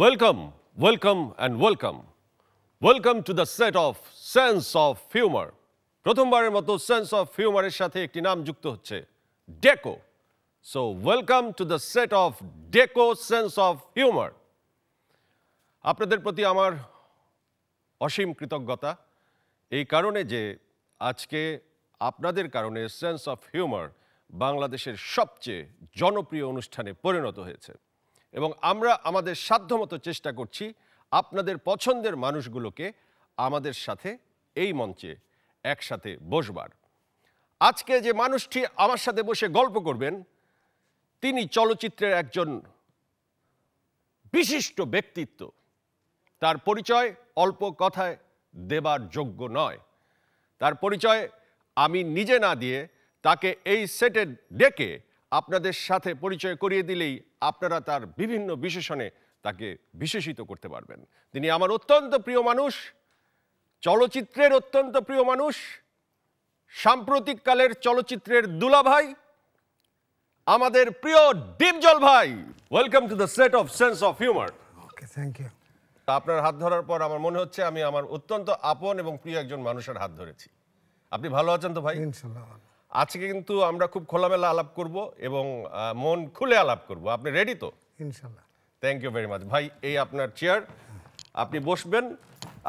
Welcome, welcome and welcome. Welcome to the set of sense of humour প্রথমবারের মতো sense of হিউমারের সাথে একটি নাম যুক্ত হচ্ছে ডেকো so welcome to the set of ডেকো সেন্স অফ হিউমার আপনাদের প্রতি আমার অসীম কৃতজ্ঞতা এই কারণে যে আজকে আপনাদের কারণে সেন্স অফ হিউমার বাংলাদেশের সবচেয়ে জনপ্রিয় অনুষ্ঠানে পরিণত হয়েছে এবং আমরা আমাদের সাধ্যমতো চেষ্টা করছি আপনাদের পছন্দের মানুষগুলোকে আমাদের সাথে এই মঞ্চে একসাথে বসবার আজকে যে মানুষটি আমার সাথে বসে গল্প করবেন তিনি চলচ্চিত্রের একজন বিশিষ্ট ব্যক্তিত্ব তার পরিচয় অল্প কথায় দেবার যোগ্য নয় তার পরিচয় আমি নিজে না দিয়ে তাকে এই সেটে ডেকে আপনাদের সাথে পরিচয় করিয়ে দিলেই আপনারা তার বিভিন্ন বিশেষণে তাকে বিশেষিত করতে পারবেন তিনি আমার অত্যন্ত প্রিয় মানুষ চলচ্চিত্রের অত্যন্ত প্রিয় মানুষ সাম্প্রতিককালের চলচ্চিত্রের দুলাভাই আমাদের প্রিয় ডিপজল ভাই welcome to the set of sense of humour okay thank you আপনার হাত ধরার পর আমার মনে হচ্ছে আমি আমার অত্যন্ত আপন এবং প্রিয় একজন মানুষের হাত ধরেছি আপনি ভালো আছেন তো ভাই ইনশাআল্লাহ আজকে কিন্তু আমরা খুব খোলামেলা আলাপ করব এবং মন খুলে আলাপ করব আপনি রেডি তো ইনশাল্লাহ থ্যাংক ইউ ভেরি মাচ ভাই এই আপনার চেয়ার আপনি বসবেন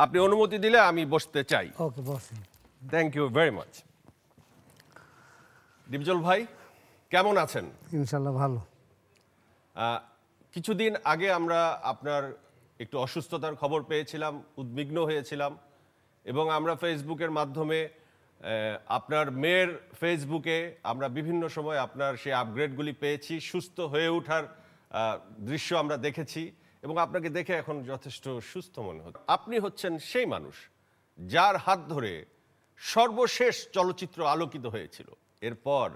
আপনি অনুমতি দিলে আমি বসতে চাই ওকে বসুন thank you very much Dipjol ভাই কেমন আছেন ইনশাল্লাহ ভালো কিছুদিন আগে আমরা আপনার একটু অসুস্থতার খবর পেয়েছিলাম উদ্বিগ্ন হয়েছিলাম এবং আমরা ফেসবুকের মাধ্যমে আপনার মেয়ের ফেসবুকে আমরা বিভিন্ন সময় আপনার সেই আপগ্রেডগুলি পেয়েছি সুস্থ হয়ে ওঠার দৃশ্য আমরা দেখেছি এবং আপনাকে দেখে এখন যথেষ্ট সুস্থ মনে হচ্ছে আপনি হচ্ছেন সেই মানুষ যার হাত ধরে সর্বশেষ চলচ্চিত্র আলোকিত হয়েছিল এরপর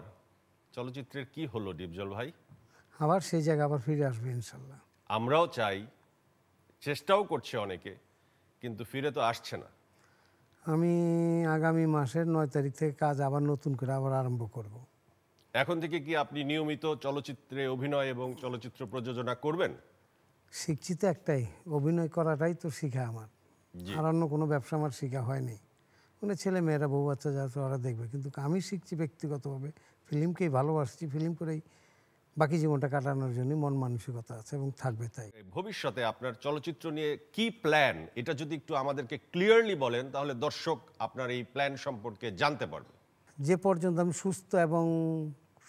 চলচ্চিত্রের কি হলো ডিপজল ভাই আবার সেই জায়গা আবার ফিরে আসবে ইনশাল্লাহ আমরাও চাই চেষ্টাও করছে অনেকে কিন্তু ফিরে তো আসছে না আমি আগামী মাসের নয় তারিখ থেকে কাজ আবার নতুন করে আবার আরম্ভ করব এখন থেকে কি আপনি নিয়মিত চলচ্চিত্রে অভিনয় এবং চলচ্চিত্র প্রযোজনা করবেন শিখছি তো একটাই অভিনয় করাটাই তো শিখা আমার আর অন্য কোনো ব্যবসা আমার শিখা হয়নি মানে ছেলে মেয়েরা বউ বাচ্চা যাচ্ছে ওরা দেখবে কিন্তু আমি শিখছি ব্যক্তিগতভাবে ফিল্মকেই ভালোবাসছি ফিল্ম করেই বাকি জীবনটা কাটানোর জন্য মন মানসিকতা আছে এবং থাকবে তাই ভবিষ্যতে আপনার চলচ্চিত্র নিয়ে কি প্ল্যান এটা যদি একটু আমাদেরকে ক্লিয়ারলি বলেন তাহলে দর্শক আপনার এই প্ল্যান সম্পর্কে জানতে পারবে যে পর্যন্ত আমি সুস্থ এবং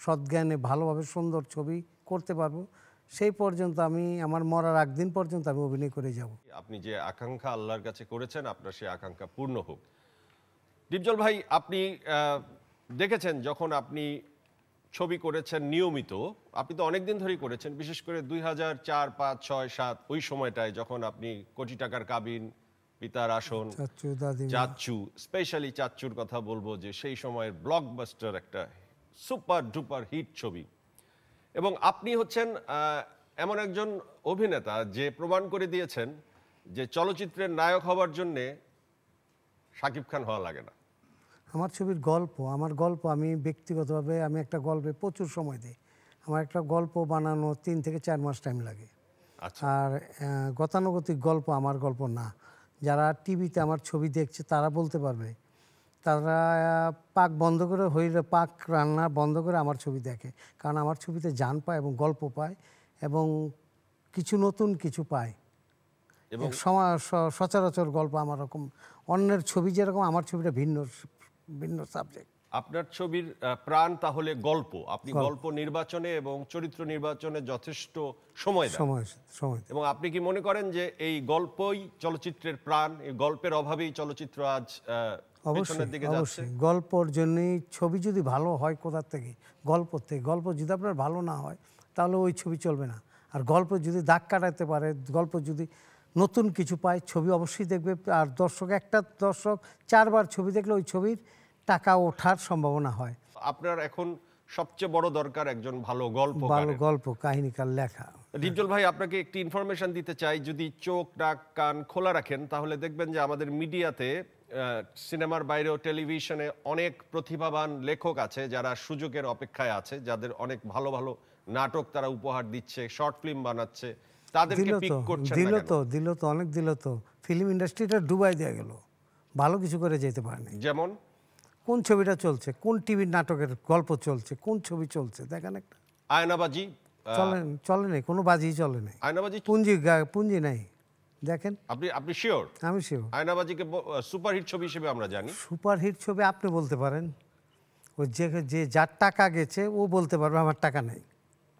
সদ্জ্ঞানে ভালোভাবে সুন্দর ছবি করতে পারবো সেই পর্যন্ত আমি আমার মরার একদিন পর্যন্ত আমি অভিনয় করে যাব আপনি যে আকাঙ্ক্ষা আল্লাহর কাছে করেছেন আপনার সেই আকাঙ্ক্ষা পূর্ণ হোক দীপজল ভাই আপনি দেখেছেন যখন আপনি ছবি করেছেন নিয়মিত আপনি তো অনেকদিন ধরেই করেছেন বিশেষ করে দুই হাজার চার পাঁচ ছয় সাত ওই সময়টায় যখন আপনি কোটি টাকার কাবিন পিতার আসন চাচ্চু স্পেশালি চাচ্চুর কথা বলবো যে সেই সময়ের ব্লকবাস্টার একটা সুপার ডুপার হিট ছবি এবং আপনি হচ্ছেন এমন একজন অভিনেতা যে প্রমাণ করে দিয়েছেন যে চলচ্চিত্রের নায়ক হওয়ার জন্যে সাকিব খান হওয়া লাগে না আমার ছবির গল্প আমার গল্প আমি ব্যক্তিগতভাবে আমি একটা গল্পে প্রচুর সময় দিই আমার একটা গল্প বানানো তিন থেকে চার মাস টাইম লাগে আচ্ছা। আর গতানুগতিক গল্প আমার গল্প না যারা টিভিতে আমার ছবি দেখছে তারা বলতে পারবে তারা পাক বন্ধ করে হইলে পাক রান্না বন্ধ করে আমার ছবি দেখে কারণ আমার ছবিতে যান পায় এবং গল্প পায় এবং কিছু নতুন কিছু পায় এবং সচরাচর গল্প আমার রকম অন্যের ছবি যেরকম আমার ছবিটা ভিন্ন ভিন্ন সাবজেক্ট আপনার ছবির প্রাণ তাহলে গল্প আপনি গল্প নির্বাচনে এবং চরিত্র নির্বাচনে যথেষ্ট সময় সময় সময় এবং আপনি কি মনে করেন যে এই গল্পই চলচ্চিত্রের প্রাণ এই গল্পের অভাবেই চলচ্চিত্র আজ অবশ্যই অবশ্যই গল্পর জন্যই ছবি যদি ভালো হয় কোথার থেকে গল্প থেকে গল্প যদি আপনার ভালো না হয় তাহলে ওই ছবি চলবে না আর গল্প যদি দাগ কাটাতে পারে গল্প যদি নতুন কিছু পায় ছবি অবশ্যই দেখবে আর দর্শক একটা দর্শক চারবার ছবি দেখলে ওই ছবির টাকা ওঠার সম্ভাবনা হয় আপনার এখন সবচেয়ে বড় দরকার একজন ভালো গল্প ভালো গল্প কাহিনীকার লেখা ডিপজল ভাই আপনাকে একটি ইনফরমেশন দিতে চাই যদি চোখ ডাক কান খোলা রাখেন তাহলে দেখবেন যে আমাদের মিডিয়াতে সিনেমার বাইরেও টেলিভিশনে অনেক প্রতিভাবান লেখক আছে যারা সুযোগের অপেক্ষায় আছে যাদের অনেক ভালো ভালো নাটক তারা উপহার দিচ্ছে শর্ট ফিল্ম বানাচ্ছে তাদের দিল তো দিল তো অনেক দিল তো ফিল্ম ইন্ডাস্ট্রিটা ডুবাই দেওয়া গেল ভালো কিছু করে যেতে পারেনি যেমন কোন ছবিটা চলছে কোন টিভির নাটকের গল্প চলছে কোন ছবি চলছে দেখেন একটা আয়নাবাজি চলে চলে নাই কোনো বাজি চলে নাই আয়নাবাজি পুঞ্জি পুঞ্জি নাই দেখেন আপনি আপনি শিওর আমি শিওর আয়নাবাজিকে সুপারহিট ছবি হিসেবে আমরা জানি সুপারহিট ছবি আপনি বলতে পারেন ও যে যে যার টাকা গেছে ও বলতে পারবে আমার টাকা নেই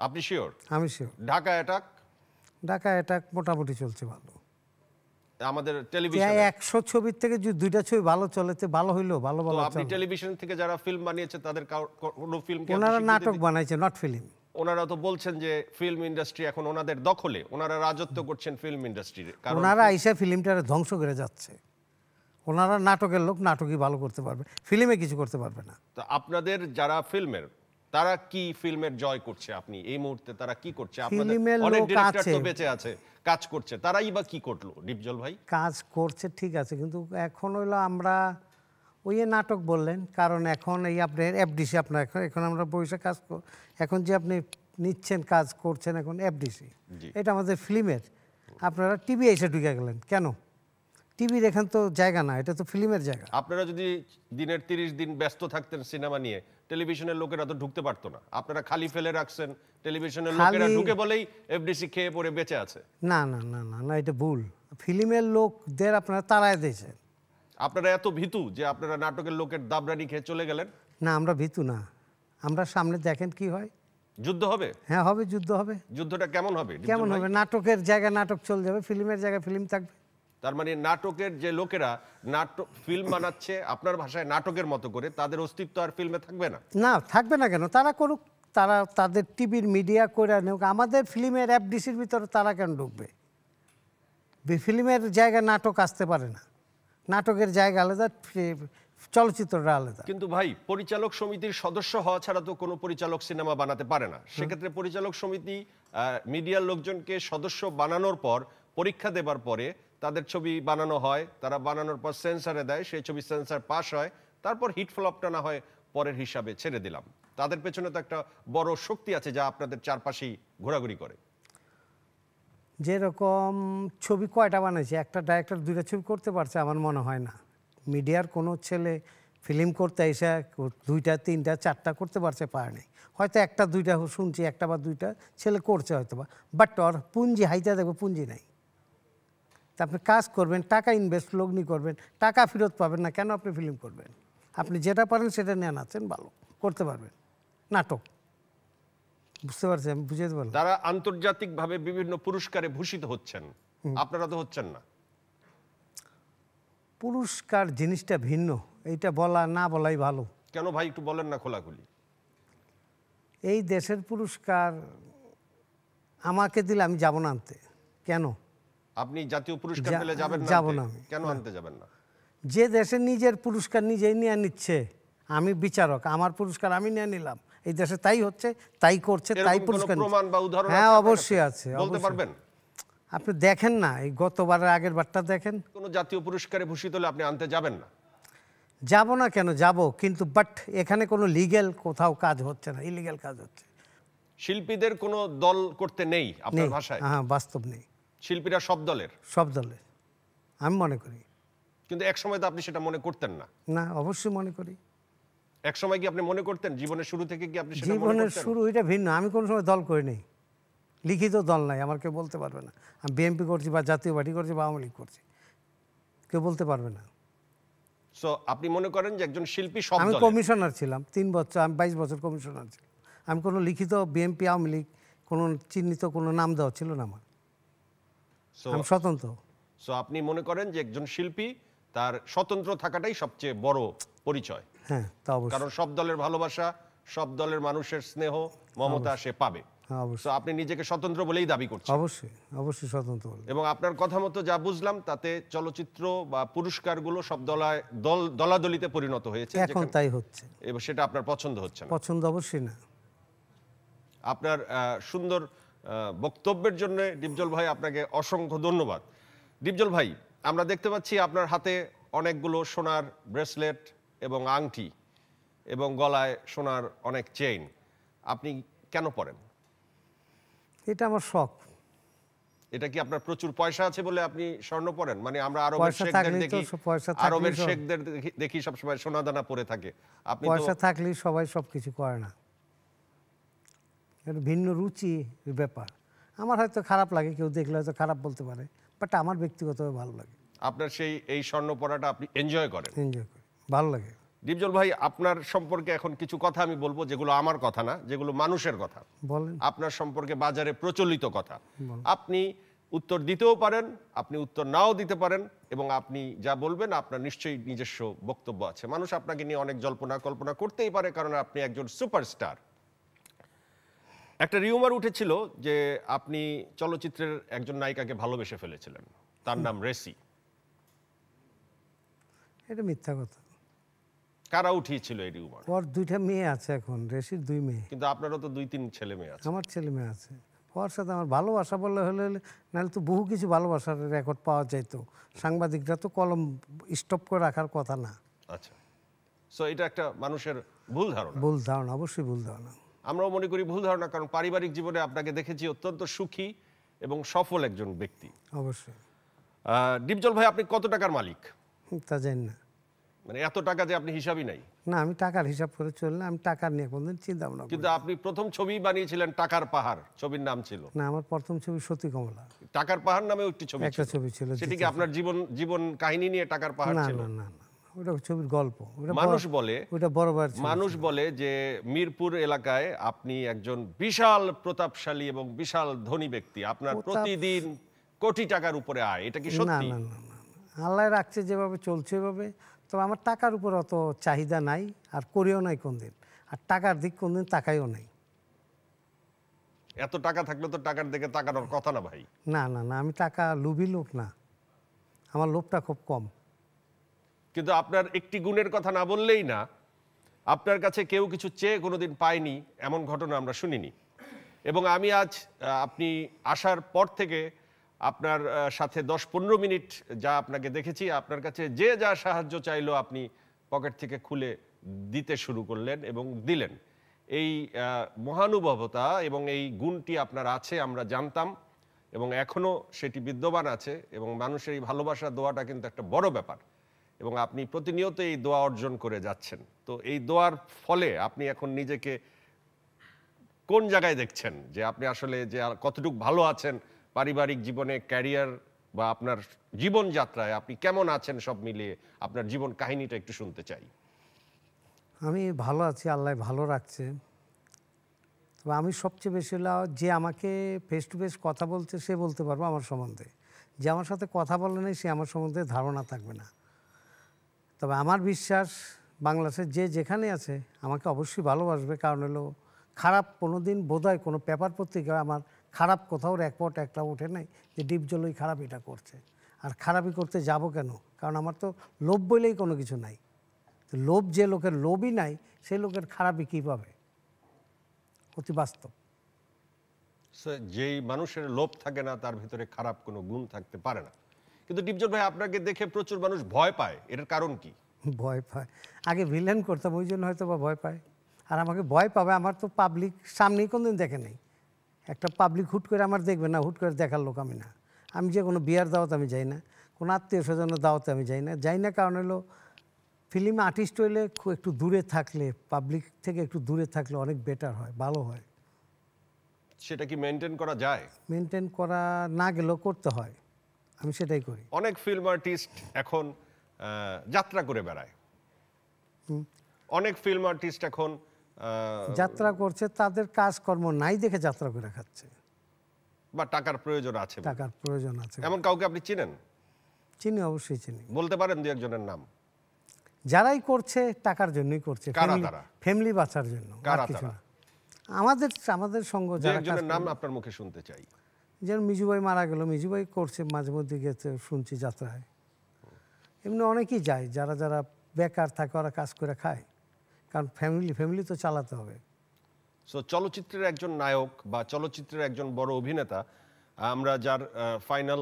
আপনি শিওর আমি sure Dhaka attack Dhaka attack মোটামুটি চলছে ভালো আমাদের টেলিভিশনে একশো ছবির থেকে যদি দুইটা ছবি ভালো চলেছে ভালো হইলো ভালো ভালো আপনি টেলিভিশন থেকে যারা ফিল্ম বানিয়েছে তাদের কোনো ফিল্ম ওনারা নাটক বানাইছে নট ফিল্ম ওনারা তো বলছেন যে ফিল্ম ইন্ডাস্ট্রি এখন ওনাদের দখলে ওনারা রাজত্ব করছেন ফিল্ম ইন্ডাস্ট্রির কারণ ওনারা আইসা ফিল্মটারে ধ্বংস করে যাচ্ছে ওনারা নাটকের লোক নাটকই ভালো করতে পারবে ফিল্মে কিছু করতে পারবে না তো আপনাদের যারা ফিল্মের তারা কি ফিল্মের জয় করছে আপনি এই মুহূর্তে তারা কি করছে আপনাদের অনেক ডিরেক্টর তো বেঁচে আছে কাজ করছে তারাই বা কি করলো ডিপজল ভাই কাজ করছে ঠিক আছে কিন্তু এখন হলো আমরা ওই নাটক বললেন কারণ এখন এই আপনি এফডিসি আপনার এখন এখন আমরা বৈশাখ কাজ এখন যে আপনি নিচ্ছেন কাজ করছেন এখন এফডিসি এটা আমাদের ফিল্মের আপনারা টিভি এসে ঢুকে গেলেন কেন টিভি দেখেন তো জায়গা না এটা তো ফিল্মের জায়গা আপনারা যদি দিনের তিরিশ দিন ব্যস্ত থাকতেন সিনেমা নিয়ে টেলিভিশনের লোকেরা তো ঢুকতে পারতো না আপনারা খালি ফেলে রাখছেন টেলিভিশনের লোকেরা ঢুকে বলেই এফডিসি খেয়ে পড়ে বেঁচে আছে না না না না না এটা ভুল ফিল্মের লোকদের আপনারা তাড়ায় দিয়েছেন আপনারা এত ভীতু যে আপনারা নাটকের লোকের দাবরানি খেয়ে চলে গেলেন না আমরা ভীতু না আমরা সামনে দেখেন কি হয় যুদ্ধ হবে হ্যাঁ হবে যুদ্ধ হবে যুদ্ধটা কেমন হবে কেমন হবে নাটকের জায়গায় নাটক চলে যাবে ফিল্মের জায়গায় ফিল্ম থাকবে তার মানে নাটকের যে লোকেরা নাটক ফিল্ম বানাচ্ছে আপনার ভাষায় নাটকের মতো করে তাদের অস্তিত্ব আর ফিল্মে থাকবে না না থাকবে না কেন তারা করুক তারা তাদের টিভির মিডিয়া করে নেউক আমাদের ফিল্মের ডিসির ভিতরে তারা কেন ঢুকবে ফিল্মের জায়গায় নাটক আসতে পারে না নাটকের জায়গা আলাদা চলচ্চিত্রটা আলাদা কিন্তু ভাই পরিচালক সমিতির সদস্য হওয়া ছাড়া তো কোনো পরিচালক সিনেমা বানাতে পারে না সেক্ষেত্রে পরিচালক সমিতি মিডিয়ার লোকজনকে সদস্য বানানোর পর পরীক্ষা দেবার পরে তাদের ছবি বানানো হয় তারা বানানোর পর সেন্সারে দেয় সেই ছবি সেন্সার পাস হয় তারপর হিট ফ্লপটা না হয় পরের হিসাবে ছেড়ে দিলাম তাদের পেছনে তো একটা বড় শক্তি আছে যা আপনাদের চারপাশেই ঘোরাঘুরি করে যেরকম ছবি কয়টা বানাইছে একটা ডাইরেক্টর দুইটা ছবি করতে পারছে আমার মনে হয় না মিডিয়ার কোনো ছেলে ফিল্ম করতে এসে দুইটা তিনটা চারটা করতে পারছে পারে নাই হয়তো একটা দুইটা শুনছি একটা বা দুইটা ছেলে করছে হয়তো বা বাট ওর পুঞ্জি হাইতে দেখবে পুঞ্জি নাই আপনি কাজ করবেন টাকা ইনভেস্ট লগ্নি করবেন টাকা ফেরত পাবেন না কেন আপনি ফিল্ম করবেন আপনি যেটা পারেন সেটা নিয়ে আছেন ভালো করতে পারবেন নাটক বুঝতে পারছি আমি বুঝাতে পারলাম যারা আন্তর্জাতিকভাবে বিভিন্ন পুরস্কারে ভূষিত হচ্ছেন আপনারা তো হচ্ছেন না পুরস্কার জিনিসটা ভিন্ন এইটা বলা না বলাই ভালো কেন ভাই একটু বলেন না খোলাখুলি এই দেশের পুরস্কার আমাকে দিলে আমি যাব না আনতে কেন আপনি জাতীয় পুরস্কার পেলে যাবেন না যাব না কেন আনতে যাবেন না যে দেশে নিজের পুরস্কার নিজেই নিয়ে নিচ্ছে আমি বিচারক আমার পুরস্কার আমি নিয়ে নিলাম এই দেশে তাই হচ্ছে তাই করছে তাই পুরস্কার প্রমাণ বা উদাহরণ হ্যাঁ অবশ্যই আছে বলতে পারবেন আপনি দেখেন না এই গতবারের আগের বারটা দেখেন কোনো জাতীয় পুরস্কারে ভূষিত হলে আপনি আনতে যাবেন না যাব না কেন যাব কিন্তু বাট এখানে কোনো লিগ্যাল কোথাও কাজ হচ্ছে না ইলিগ্যাল কাজ হচ্ছে শিল্পীদের কোনো দল করতে নেই আপনার ভাষায় হ্যাঁ বাস্তব নেই শিল্পীরা সব দলের সব দলের আমি মনে করি কিন্তু এক সময় তো আপনি সেটা মনে করতেন না না অবশ্যই মনে করি এক সময় কি আপনি মনে করতেন জীবনের শুরু থেকে কি আপনি জীবনের শুরু এটা ভিন্ন আমি কোনো সময় দল করি নাই লিখিত দল নাই আমার কেউ বলতে পারবে না আমি বিএনপি করছি বা জাতীয় পার্টি করছি বা আওয়ামী লীগ করছি কেউ বলতে পারবে না সো আপনি মনে করেন যে একজন শিল্পী সব আমি কমিশনার ছিলাম তিন বছর আমি বাইশ বছর কমিশনার ছিলাম আমি কোনো লিখিত বিএনপি আওয়ামী লীগ কোনো চিহ্নিত কোনো নাম দেওয়া ছিল না আমার স্বতন্ত্র সো আপনি মনে করেন যে একজন শিল্পী তার স্বতন্ত্র থাকাটাই সবচেয়ে বড় পরিচয় হ্যাঁ তা কারণ সব দলের ভালোবাসা সব দলের মানুষের স্নেহ মমতা সে পাবে হ্যাঁ, আপনি নিজেকে স্বতন্ত্র বলেই দাবি করছেন অবশ্যই অবশ্যই স্বতন্ত্র এবং আপনার কথা মতো যা বুঝলাম তাতে চলচ্চিত্র বা পুরস্কারগুলো সব দলায় দল দলাদলিতে পরিণত হয়েছে এখন তাই হচ্ছে এবং সেটা আপনার পছন্দ হচ্ছে না পছন্দ অবশ্যই না আপনার সুন্দর বক্তব্যের জন্য ডিপজল ভাই আপনাকে অসংখ্য ধন্যবাদ ডিপজল ভাই আমরা দেখতে পাচ্ছি আপনার হাতে অনেকগুলো সোনার ব্রেসলেট এবং আংটি এবং গলায় সোনার অনেক চেইন আপনি কেন পরেন এটা আমার শখ এটা কি আপনার প্রচুর পয়সা আছে বলে আপনি স্বর্ণ পরেন মানে আমরা আরবের শেখদের দেখি পয়সা থাকলে আরবের শেখদের দেখি সব সময় সোনা দানা পরে থাকে আপনি পয়সা থাকলে সবাই সব কিছু করে না একটা ভিন্ন রুচি ব্যাপার আমার হয়তো খারাপ লাগে কেউ দেখলে হয়তো খারাপ বলতে পারে বাট আমার ব্যক্তিগতভাবে ভালো লাগে আপনার সেই এই স্বর্ণ পড়াটা আপনি এনজয় করেন এনজয় করেন ভালো লাগে দীপজল ভাই আপনার সম্পর্কে এখন কিছু কথা আমি বলবো যেগুলো আমার কথা না যেগুলো মানুষের কথা বলেন আপনার সম্পর্কে বাজারে প্রচলিত কথা আপনি উত্তর দিতেও পারেন আপনি উত্তর নাও দিতে পারেন এবং আপনি যা বলবেন আপনার নিশ্চয়ই নিজস্ব বক্তব্য আছে মানুষ আপনাকে নিয়ে অনেক জল্পনা কল্পনা করতেই পারে কারণ আপনি একজন সুপারস্টার একটা রিউমার উঠেছিল যে আপনি চলচ্চিত্রের একজন নায়িকাকে ভালোবেসে ফেলেছিলেন তার নাম রেসি এটা মিথ্যা কথা কারা উঠিয়েছিল এই রিউমার ওর দুইটা মেয়ে আছে এখন রেসির দুই মেয়ে কিন্তু আপনারও তো দুই তিন ছেলে মেয়ে আছে আমার ছেলে মেয়ে আছে ওর সাথে আমার ভালোবাসা বললে হলে নাহলে তো বহু কিছু ভালোবাসার রেকর্ড পাওয়া যেত সাংবাদিকরা তো কলম স্টপ করে রাখার কথা না আচ্ছা সো এটা একটা মানুষের ভুল ধারণা ভুল ধারণা অবশ্যই ভুল ধারণা আমরাও মনে করি ভুল ধারণা কারণ পারিবারিক জীবনে আপনাকে দেখেছি অত্যন্ত সুখী এবং সফল একজন ব্যক্তি অবশ্যই ডিপজল ভাই আপনি কত টাকার মালিক তা জানি না মানে এত টাকা যে আপনি হিসাবই নাই না আমি টাকার হিসাব করে চলি না আমি টাকার নিয়ে কোনদিন চিন্তা ভাবনা কিন্তু আপনি প্রথম ছবি বানিয়েছিলেন টাকার পাহাড় ছবির নাম ছিল না আমার প্রথম ছবি সতী কমলা টাকার পাহাড় নামে একটি ছবি একটা ছবি ছিল সেটি কি আপনার জীবন জীবন কাহিনী নিয়ে টাকার পাহাড় ছিল না না না ওটা ছবির গল্প মানুষ বলে ওটা বড় মানুষ বলে যে মিরপুর এলাকায় আপনি একজন বিশাল প্রতাপশালী এবং বিশাল ধনী ব্যক্তি আপনার প্রতিদিন কোটি টাকার উপরে আয় এটা কি সত্যি না না আল্লাহ রাখছে যেভাবে চলছে এভাবে তবে আমার টাকার উপর অত চাহিদা নাই আর করিও নাই কোনদিন আর টাকার দিক কোনদিন তাকাইও নাই এত টাকা থাকলে তো টাকার দিকে তাকানোর কথা না ভাই না না না আমি টাকা লুবি লোক না আমার লোভটা খুব কম কিন্তু আপনার একটি গুণের কথা না বললেই না আপনার কাছে কেউ কিছু চেয়ে কোনোদিন পায়নি এমন ঘটনা আমরা শুনিনি এবং আমি আজ আপনি আসার পর থেকে আপনার সাথে দশ পনেরো মিনিট যা আপনাকে দেখেছি আপনার কাছে যে যা সাহায্য চাইলো আপনি পকেট থেকে খুলে দিতে শুরু করলেন এবং দিলেন এই মহানুভবতা এবং এই গুণটি আপনার আছে আমরা জানতাম এবং এখনও সেটি বিদ্যমান আছে এবং মানুষের এই ভালোবাসা দোয়াটা কিন্তু একটা বড় ব্যাপার এবং আপনি প্রতিনিয়ত এই দোয়া অর্জন করে যাচ্ছেন তো এই দোয়ার ফলে আপনি এখন নিজেকে কোন জায়গায় দেখছেন যে আপনি আসলে যে আর কতটুকু ভালো আছেন পারিবারিক জীবনে ক্যারিয়ার বা আপনার জীবনযাত্রায় আপনি কেমন আছেন সব মিলিয়ে আপনার জীবন কাহিনীটা একটু শুনতে চাই আমি ভালো আছি আল্লাহ ভালো রাখছে তবে আমি সবচেয়ে বেশি যে আমাকে ফেস টু ফেস কথা বলছে সে বলতে পারবো আমার সম্বন্ধে যে আমার সাথে কথা বলে নেই সে আমার সম্বন্ধে ধারণা থাকবে না তবে আমার বিশ্বাস বাংলাদেশের যে যেখানে আছে আমাকে অবশ্যই ভালোবাসবে কারণ হলো খারাপ কোনো দিন বোধহয় কোনো পেপার পত্রিকা আমার খারাপ কোথাও রেকপট একটা ওঠে নাই যে ডিপজল ওই খারাপ এটা করছে আর খারাপই করতে যাব কেন কারণ আমার তো লোভ বলেই কোনো কিছু নাই লোভ যে লোকের লোভই নাই সেই লোকের খারাপই কী পাবে অতি বাস্তব যেই মানুষের লোভ থাকে না তার ভিতরে খারাপ কোনো গুণ থাকতে পারে না কিন্তু ডিপজল ভাই আপনাকে দেখে প্রচুর মানুষ ভয় পায় এটার কারণ কি ভয় পায় আগে ভিলেন করতাম ওই জন্য হয়তো বা ভয় পায় আর আমাকে ভয় পাবে আমার তো পাবলিক সামনেই কোনোদিন দেখে নেই একটা পাবলিক হুট করে আমার দেখবে না হুট করে দেখার লোক আমি না আমি যে কোনো বিয়ার দাওয়াত আমি যাই না কোনো আত্মীয় স্বজনের দাওয়াতে আমি যাই না যাই না কারণ হলো ফিল্ম আর্টিস্ট হইলে খুব একটু দূরে থাকলে পাবলিক থেকে একটু দূরে থাকলে অনেক বেটার হয় ভালো হয় সেটা কি মেনটেন করা যায় মেনটেন করা না গেলেও করতে হয় আমি সেটাই করি অনেক ফিল্ম আর্টিস্ট এখন যাত্রা করে বেড়ায় অনেক ফিল্ম আর্টিস্ট এখন যাত্রা করছে তাদের কাজকর্ম নাই দেখে যাত্রা করে খাচ্ছে বা টাকার প্রয়োজন আছে টাকার প্রয়োজন আছে এমন কাউকে আপনি চিনেন চিনি অবশ্যই চিনি বলতে পারেন দুই একজনের নাম যারাই করছে টাকার জন্যই করছে ফ্যামিলি বাঁচার জন্য আমাদের আমাদের সঙ্গ যারা নাম আপনার মুখে শুনতে চাই যেমন মিজুবাই মারা গেল মিজুবাই করছে মাঝে মধ্যে গেছে শুনছি যাত্রায় এমনি অনেকেই যায় যারা যারা বেকার থাকে ওরা কাজ করে খায় কারণ ফ্যামিলি ফ্যামিলি তো চালাতে হবে সো চলচ্চিত্রের একজন নায়ক বা চলচ্চিত্রের একজন বড় অভিনেতা আমরা যার ফাইনাল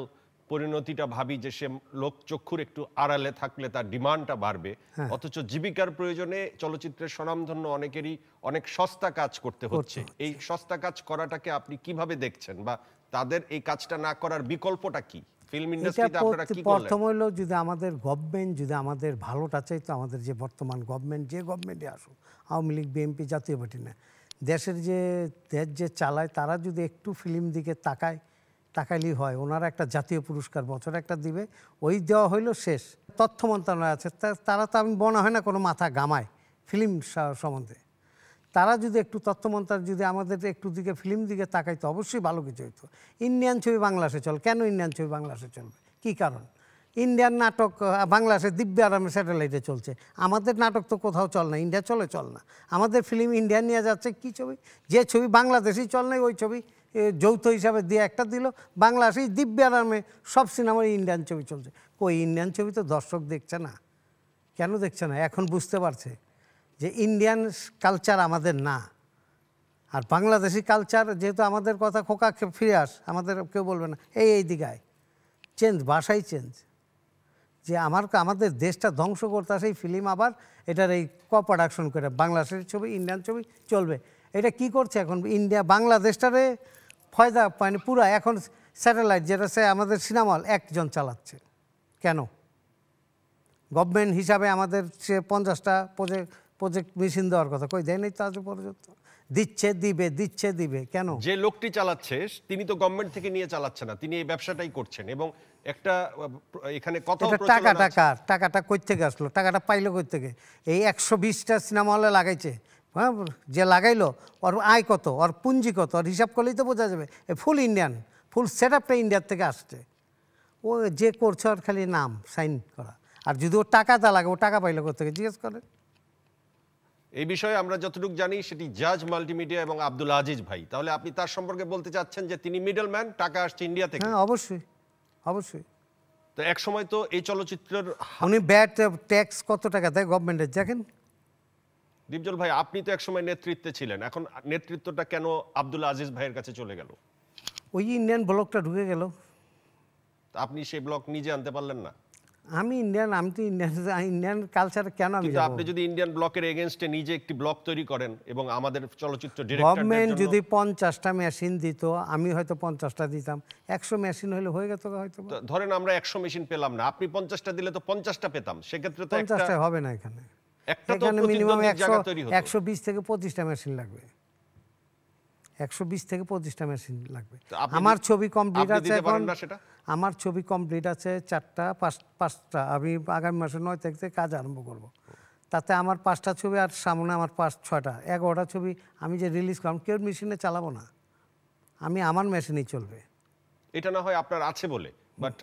পরিণতিটা ভাবি যে সে লোকচক্ষুর একটু আড়ালে থাকলে তার ডিমান্ডটা বাড়বে হ্যাঁ। অথচ জীবিকার প্রয়োজনে চলচ্চিত্রের স্বনামধন্য অনেকেরই অনেক সস্তা কাজ করতে হচ্ছে এই সস্তা কাজ করাটাকে আপনি কিভাবে দেখছেন বা তাদের এই কাজটা না করার বিকল্পটা কি ফিল্ম ইন্ডাস্ট্রিতে আপনারা কি করলেন প্রথম হলো যদি আমাদের গভর্নমেন্ট যদি আমাদের ভালোটা চাই তো আমাদের যে বর্তমান গভর্নমেন্ট যে গভর্নমেন্টে আসুক আওয়ামী লীগ বিএনপি জাতীয় পার্টি না দেশের যে দেশ যে চালায় তারা যদি একটু ফিল্ম দিকে তাকায় তাকাইলেই হয় ওনারা একটা জাতীয় পুরস্কার বছর একটা দিবে ওই দেওয়া হইলো শেষ তথ্য মন্ত্রণালয় আছে তারা তো আমি মনে হয় না কোনো মাথা গামায় ফিল্ম সম্বন্ধে তারা যদি একটু তত্ত্বমন্ত্রার যদি আমাদের একটু দিকে ফিল্ম দিকে তাকাইতো অবশ্যই ভালো কিছু হইতো ইন্ডিয়ান ছবি বাংলাদেশে চল কেন ইন্ডিয়ান ছবি বাংলাদেশে চলবে কী কারণ ইন্ডিয়ান নাটক বাংলাদেশে দিব্য আরামে স্যাটেলাইটে চলছে আমাদের নাটক তো কোথাও চল না ইন্ডিয়া চলে চল না আমাদের ফিল্ম ইন্ডিয়া নিয়ে যাচ্ছে কি ছবি যে ছবি বাংলাদেশেই চল নাই ওই ছবি যৌথ হিসাবে দিয়ে একটা দিল বাংলাদেশেই দিব্য আরামে সব সিনেমায় ইন্ডিয়ান ছবি চলছে কই ইন্ডিয়ান ছবি তো দর্শক দেখছে না কেন দেখছে না এখন বুঝতে পারছে যে ইন্ডিয়ান কালচার আমাদের না আর বাংলাদেশি কালচার যেহেতু আমাদের কথা খোকা ফিরে আস আমাদের কেউ বলবে না এই এই দিকায় চেঞ্জ ভাষাই চেঞ্জ যে আমার আমাদের দেশটা ধ্বংস করতে আসে এই ফিল্ম আবার এটার এই ক প্রোডাকশন করে বাংলাদেশের ছবি ইন্ডিয়ান ছবি চলবে এটা কি করছে এখন ইন্ডিয়া বাংলাদেশটারে ফয়দা মানে পুরা এখন স্যাটেলাইট যেটা সে আমাদের সিনেমা হল একজন চালাচ্ছে কেন গভর্নমেন্ট হিসাবে আমাদের সে পঞ্চাশটা প্রজেক্ট প্রজেক্ট মেশিন দেওয়ার কথা কই দেয়নি তো আজ পর্যন্ত দিচ্ছে দিবে দিচ্ছে দিবে কেন যে লোকটি চালাচ্ছে তিনি তো গভর্নমেন্ট থেকে নিয়ে চালাচ্ছে না তিনি এই ব্যবসাটাই করছেন এবং একটা এখানে কত টাকা টাকা টাকাটা কই থেকে আসলো টাকাটা পাইলো কই থেকে এই একশো বিশটা সিনেমা হলে লাগাইছে হ্যাঁ যে লাগাইলো ওর আয় কত ওর পুঁজি কত ওর হিসাব করলেই তো বোঝা যাবে ফুল ইন্ডিয়ান ফুল সেট আপটা ইন্ডিয়ার থেকে আসছে ও যে করছে ওর খালি নাম সাইন করা আর যদি ও টাকা দা লাগে ও টাকা পাইলো কোথেকে জিজ্ঞেস করেন এই বিষয়ে আমরা যতটুকু জানি সেটি জাজ মাল্টিমিডিয়া এবং আব্দুল আজিজ ভাই তাহলে আপনি তার সম্পর্কে বলতে চাচ্ছেন যে তিনি মিডল ম্যান টাকা আসছে ইন্ডিয়া থেকে হ্যাঁ, অবশ্যই অবশ্যই তো এক সময় তো এই চলচ্চিত্রের উনি ব্যাট ট্যাক্স কত টাকা দেয় গভর্নমেন্টের দেখেন দীপজল ভাই আপনি তো এক সময় নেতৃত্বে ছিলেন এখন নেতৃত্বটা কেন আব্দুল আজিজ ভাইয়ের কাছে চলে গেল ওই ইন্ডিয়ান ব্লকটা ঢুকে গেল আপনি সেই ব্লক নিজে আনতে পারলেন না আমি ইন্ডিয়ান আমি তো ইন্ডিয়ান ইন্ডিয়ান কালচার কেন আমি আপনি যদি ইন্ডিয়ান ব্লকের এগেনস্টে নিজে একটি ব্লক তৈরি করেন এবং আমাদের চলচ্চিত্র ডিরেক্টর গভর্নমেন্ট যদি 50টা মেশিন দিত আমি হয়তো 50টা দিতাম 100 মেশিন হলে হয়ে গেত হয়তো ধরেন আমরা 100 মেশিন পেলাম না আপনি 50টা দিলে তো 50টা পেতাম সেক্ষেত্রে তো একটা 50টা হবে না এখানে একটা তো মিনিমাম 100 120 থেকে 25টা মেশিন লাগবে একশো বিশ থেকে পঁচিশটা মেশিন লাগবে আমার ছবি কমপ্লিট আছে এখন আমার ছবি কমপ্লিট আছে চারটা পাঁচ পাঁচটা আমি আগামী মাসের নয় তারিখ থেকে কাজ আরম্ভ করব। তাতে আমার পাঁচটা ছবি আর সামনে আমার পাঁচ ছটা এগারোটা ছবি আমি যে রিলিজ করলাম কেউ মেশিনে চালাবো না আমি আমার মেশিনেই চলবে এটা না হয় আপনার আছে বলে বাট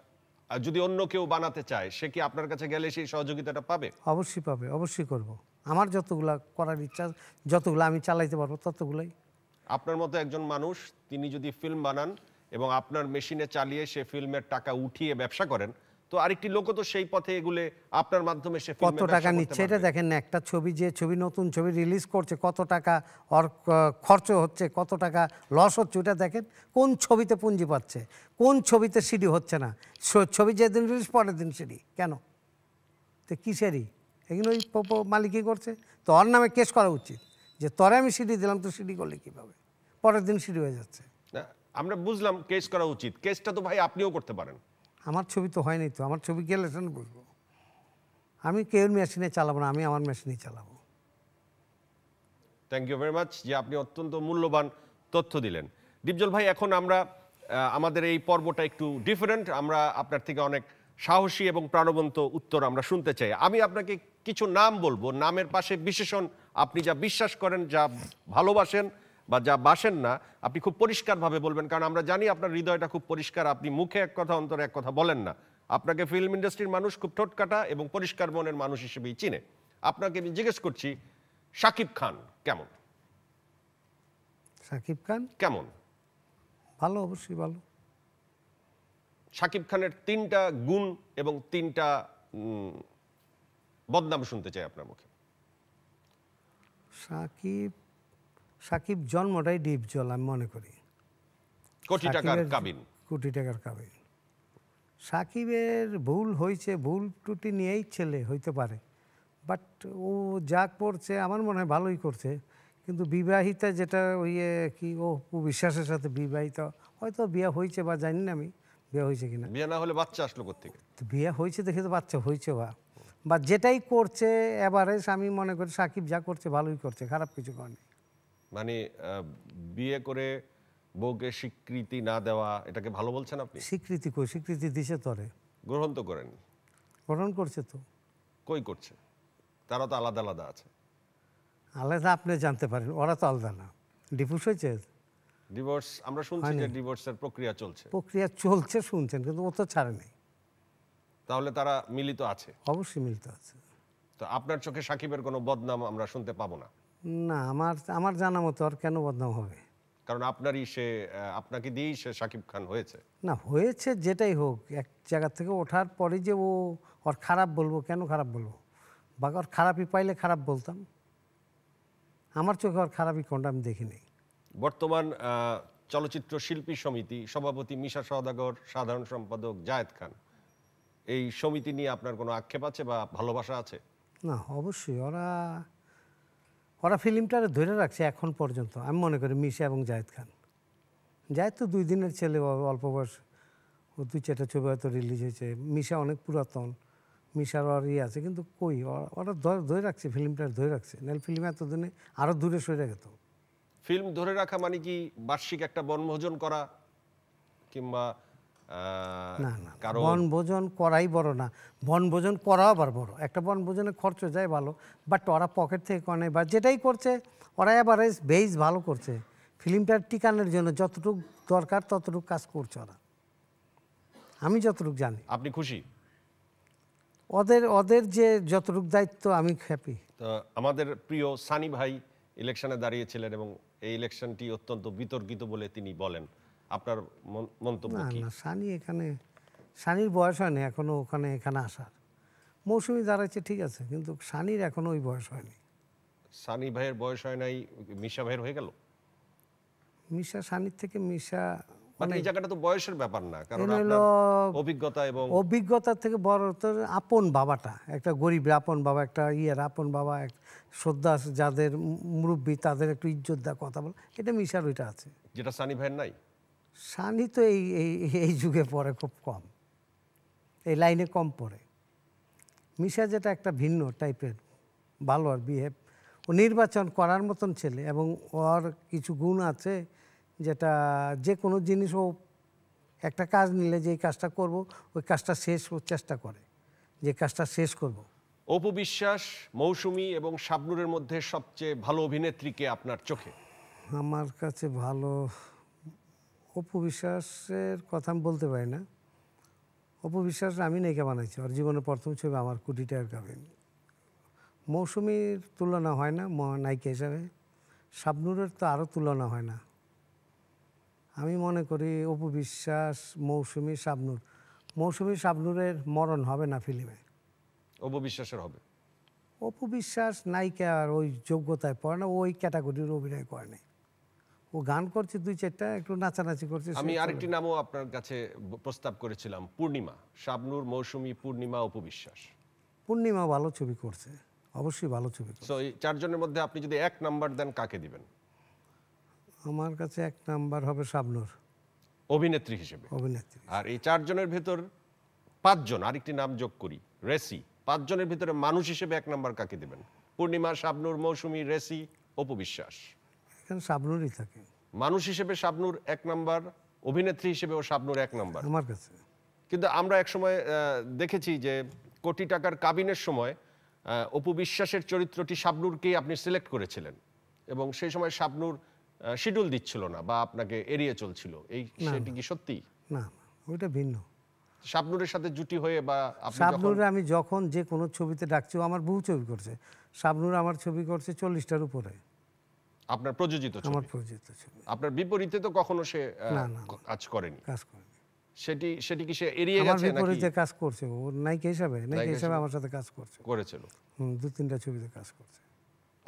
যদি অন্য কেউ বানাতে চায় সে কি আপনার কাছে গেলে সেই সহযোগিতাটা পাবে অবশ্যই পাবে অবশ্যই করব আমার যতগুলা করার ইচ্ছা যতগুলো আমি চালাইতে পারবো ততগুলোই আপনার মতো একজন মানুষ তিনি যদি ফিল্ম বানান এবং আপনার মেশিনে চালিয়ে সে ফিল্মের টাকা উঠিয়ে ব্যবসা করেন তো আরেকটি লোক তো সেই পথে এগুলে আপনার মাধ্যমে সে কত টাকা নিচ্ছে এটা দেখেন না একটা ছবি যে ছবি নতুন ছবি রিলিজ করছে কত টাকা অর খরচ হচ্ছে কত টাকা লস হচ্ছে ওটা দেখেন কোন ছবিতে পুঁজি পাচ্ছে কোন ছবিতে সিডি হচ্ছে না ছবি যেদিন রিলিজ পরের দিন সিডি কেন তো সেরি এগুলো ওই মালিকই করছে তো ওর নামে কেস করা উচিত যে তরে আমি সিডি দিলাম তো সিডি করলে কিভাবে পরের দিন সিডি হয়ে যাচ্ছে আমরা বুঝলাম কেস করা উচিত কেসটা তো ভাই আপনিও করতে পারেন আমার ছবি তো হয়নি তো আমার ছবি গেলে সেন বুঝবো আমি কেউ মেশিনে চালাবো না আমি আমার মেশিনে চালাবো থ্যাংক ইউ ভেরি মাচ যে আপনি অত্যন্ত মূল্যবান তথ্য দিলেন দীপজল ভাই এখন আমরা আমাদের এই পর্বটা একটু ডিফারেন্ট আমরা আপনার থেকে অনেক সাহসী এবং প্রাণবন্ত উত্তর আমরা শুনতে চাই আমি আপনাকে কিছু নাম বলবো নামের পাশে বিশেষণ আপনি যা বিশ্বাস করেন যা ভালোবাসেন বা যা বাসেন না আপনি খুব পরিষ্কারভাবে বলবেন কারণ আমরা জানি আপনার হৃদয়টা খুব পরিষ্কার আপনি মুখে এক কথা অন্তরে এক কথা বলেন না আপনাকে ফিল্ম ইন্ডাস্ট্রির মানুষ খুব ঠোটকাটা এবং পরিষ্কার মনের মানুষ হিসেবেই চিনে আপনাকে আমি জিজ্ঞেস করছি সাকিব খান কেমন সাকিব খান কেমন ভালো অবশ্যই ভালো সাকিব খানের তিনটা গুণ এবং তিনটা বদনাম শুনতে চাই আপনার মুখে সাকিব সাকিব জন্মটাই ডিপ জল আমি মনে করি কোটি টাকার কাবিন কোটি টাকার কাবিন সাকিবের ভুল হয়েছে ভুল ত্রুটি নিয়েই ছেলে হইতে পারে বাট ও যা করছে আমার মনে হয় ভালোই করছে কিন্তু বিবাহিতা যেটা ওই ইয়ে কি ও বিশ্বাসের সাথে বিবাহিত হয়তো বিয়ে হয়েছে বা জানি না আমি বিয়ে হয়েছে কিনা বিয়ে না হলে বাচ্চা আসলো কোথেকে বিয়ে হয়েছে দেখে তো বাচ্চা হয়েছে বা বা যেটাই করছে এভারেজ আমি মনে করি সাকিব যা করছে ভালোই করছে খারাপ কিছু করেনি মানে বিয়ে করে বউকে স্বীকৃতি না দেওয়া এটাকে ভালো বলছেন আপনি স্বীকৃতি কই স্বীকৃতি দিছে তরে গ্রহণ তো করেন গ্রহণ করছে তো কই করছে তারা তো আলাদা আলাদা আছে আলাদা আপনি জানতে পারেন ওরা তো আলাদা না ডিভোর্স হয়েছে ডিভোর্স আমরা শুনছি যে ডিভোর্সের প্রক্রিয়া চলছে প্রক্রিয়া চলছে শুনছেন কিন্তু ও তো ছাড়েনি তাহলে তারা মিলিত আছে অবশ্যই মিলিত আছে তো আপনার চোখে সাকিবের কোনো বদনাম আমরা শুনতে পাবো না না আমার আমার জানা মতো আর কেন বদনাম হবে কারণ আপনারই সে আপনাকে দিয়েই সে সাকিব খান হয়েছে না হয়েছে যেটাই হোক এক জায়গা থেকে ওঠার পরে যে ও ওর খারাপ বলবো কেন খারাপ বলবো বা ওর খারাপই পাইলে খারাপ বলতাম আমার চোখে ওর খারাপই কোনটা আমি দেখিনি বর্তমান চলচ্চিত্র শিল্পী সমিতি সভাপতি মিশা সওদাগর সাধারণ সম্পাদক জায়েদ খান এই সমিতি নিয়ে আপনার কোনো আক্ষেপ আছে বা ভালোবাসা আছে না অবশ্যই ওরা ওরা ফিল্মটা ধরে রাখছে এখন পর্যন্ত আমি মনে করি মিশা এবং জায়দ খান জায়দ তো দুই দিনের ছেলে অল্প বয়স ও দুই চারটা ছবি হয়তো রিলিজ হয়েছে মিশা অনেক পুরাতন মিশার ওর ইয়ে আছে কিন্তু কই ওরা ধরে রাখছে ফিল্মটা ধরে রাখছে নাহলে ফিল্ম এতদিনে আরও দূরে সরে গেত ফিল্ম ধরে রাখা মানে কি বার্ষিক একটা বনভোজন করা কিংবা না না বনভোজন করাই বড় না বনভোজন করাও আবার বড় একটা বনভোজনের খরচ যায় ভালো বাট ওরা পকেট থেকে কনে বা যেটাই করছে ওরা অ্যাভারেজ বেশ ভালো করছে ফিল্মটার টিকানোর জন্য যতটুকু দরকার ততটুকু কাজ করছে ওরা আমি যতটুকু জানি আপনি খুশি ওদের ওদের যে যতটুকু দায়িত্ব আমি হ্যাপি আমাদের প্রিয় সানি ভাই ইলেকশনে দাঁড়িয়েছিলেন এবং এই ইলেকশনটি অত্যন্ত বিতর্কিত বলে তিনি বলেন আপনার মন্তব্য কি না সানি এখানে সানির বয়স হয়নি এখনো ওখানে এখানে আসার মৌসুমি দাঁড়াচ্ছে ঠিক আছে কিন্তু সানির এখনো ওই বয়স হয়নি সানি ভাইয়ের বয়স হয় নাই মিশা ভাইয়ের হয়ে গেল মিশা সানির থেকে মিশা মানে, মানে এই জায়গাটা তো বয়সের ব্যাপার না কারণ অভিজ্ঞতা এবং অভিজ্ঞতা থেকে বড় তো আপন বাবাটা একটা গরিব আপন বাবা একটা ইয়ের আপন বাবা এক শ্রদ্ধা যাদের মুরব্বী তাদের একটু ইজ্জত দেওয়া কথা বল এটা মিশার ওইটা আছে যেটা সানি ভাইয়ের নাই সানি তো এই এই যুগে পড়ে খুব কম এই লাইনে কম পড়ে মিশা যেটা একটা ভিন্ন টাইপের ভালো আর বিহেভ ও নির্বাচন করার মতন ছেলে এবং ওর কিছু গুণ আছে যেটা যে কোনো জিনিস ও একটা কাজ নিলে যে কাজটা করব ওই কাজটা শেষ ও চেষ্টা করে যে কাজটা শেষ করব অপু বিশ্বাস মৌসুমি এবং শাবনুরের মধ্যে সবচেয়ে ভালো অভিনেত্রীকে আপনার চোখে আমার কাছে ভালো অপু বিশ্বাসের কথা আমি বলতে পারি না অপু বিশ্বাস আমি নায়িকা বানাইছি ওর জীবনের প্রথম ছবি আমার কুটি টাকার কাবিন মৌসুমির তুলনা হয় না নায়িকা হিসাবে শাবনুরের তো আরও তুলনা হয় না আমি মনে করি অপু বিশ্বাস মৌসুমি শাবনুর মৌসুমি শাবনুরের মরণ হবে না ফিল্মে অপবিশ্বাসের হবে অপু বিশ্বাস নায়িকা আর ওই যোগ্যতায় পড়ে না ওই ক্যাটাগরির অভিনয় করে নেই ও গান করছে দুই চারটা একটু নাচানাচি করছে আমি আরেকটি নামও আপনার কাছে প্রস্তাব করেছিলাম পূর্ণিমা শাবনুর মৌসুমী পূর্ণিমা উপবিশ্বাস পূর্ণিমা ভালো ছবি করছে অবশ্যই ভালো ছবি তো এই চারজনের মধ্যে আপনি যদি এক নাম্বার দেন কাকে দিবেন আমার কাছে এক নাম্বার হবে শাবনুর অভিনেত্রী হিসেবে অভিনেত্রী আর এই চারজনের ভেতর পাঁচজন আরেকটি নাম যোগ করি রেসি পাঁচজনের ভিতরে মানুষ হিসেবে এক নাম্বার কাকে দিবেন পূর্ণিমা শাবনুর মৌসুমী রেসি অপবিশ্বাস কেন শাবনুরই থাকে মানুষ হিসেবে শাবনুর এক নম্বর অভিনেত্রী হিসেবেও শাবনুর এক নম্বর আমার কাছে কিন্তু আমরা এক সময় দেখেছি যে কোটি টাকার কাবিনের সময় অপু বিশ্বাসের চরিত্রটি শাবনুরকেই আপনি সিলেক্ট করেছিলেন এবং সেই সময় শাবনুর শিডিউল দিচ্ছিল না বা আপনাকে এড়িয়ে চলছিল এই সেটি কি সত্যি না ওইটা ভিন্ন শাবনুরের সাথে জুটি হয়ে বা শাবনুরে আমি যখন যে কোনো ছবিতে ডাকছি আমার বহু ছবি করছে শাবনুর আমার ছবি করছে চল্লিশটার উপরে আপনার প্রযোজিত ছবি আমার প্রযোজিত ছবি আপনার বিপরীতে তো কখনো সে কাজ করেনি কাজ করেনি সেটি সেটি কি সে এড়িয়ে গেছে নাকি আমার বিপরীতে কাজ করছে ও আমার সাথে কাজ করছে করেছিল হুম দু তিনটা ছবিতে কাজ করছে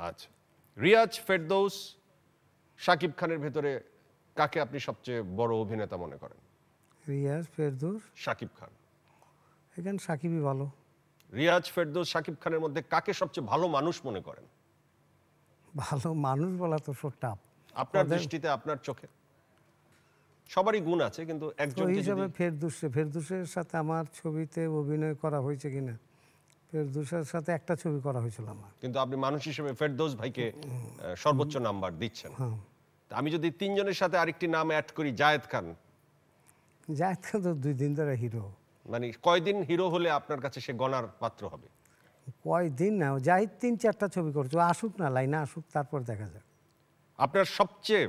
আচ্ছা রিয়াজ ফেরদৌস সাকিব খানের ভেতরে কাকে আপনি সবচেয়ে বড় অভিনেতা মনে করেন রিয়াজ ফেরদৌস সাকিব খান এখানে সাকিবই ভালো রিয়াজ ফেরদৌস সাকিব খানের মধ্যে কাকে সবচেয়ে ভালো মানুষ মনে করেন ভালো মানুষ বলা তো সব আপনার দৃষ্টিতে আপনার চোখে সবারই গুণ আছে কিন্তু একজন হিসাবে ফেরদুসে ফেরদুসের সাথে আমার ছবিতে অভিনয় করা হয়েছে কিনা ফেরদুসের সাথে একটা ছবি করা হয়েছিল আমার কিন্তু আপনি মানুষ হিসেবে ফেরদৌস ভাইকে সর্বোচ্চ নাম্বার দিচ্ছেন হ্যাঁ। আমি যদি তিনজনের সাথে আরেকটি নাম অ্যাড করি জায়েদ খান জায়েদ খান তো দুই দিন ধরে হিরো মানে কয়দিন হিরো হলে আপনার কাছে সে গণার পাত্র হবে কয়দিন না জাহিদ তিন চারটা ছবি করছো আসুক না লাইনে আসুক তারপর দেখা যাক আপনার সবচেয়ে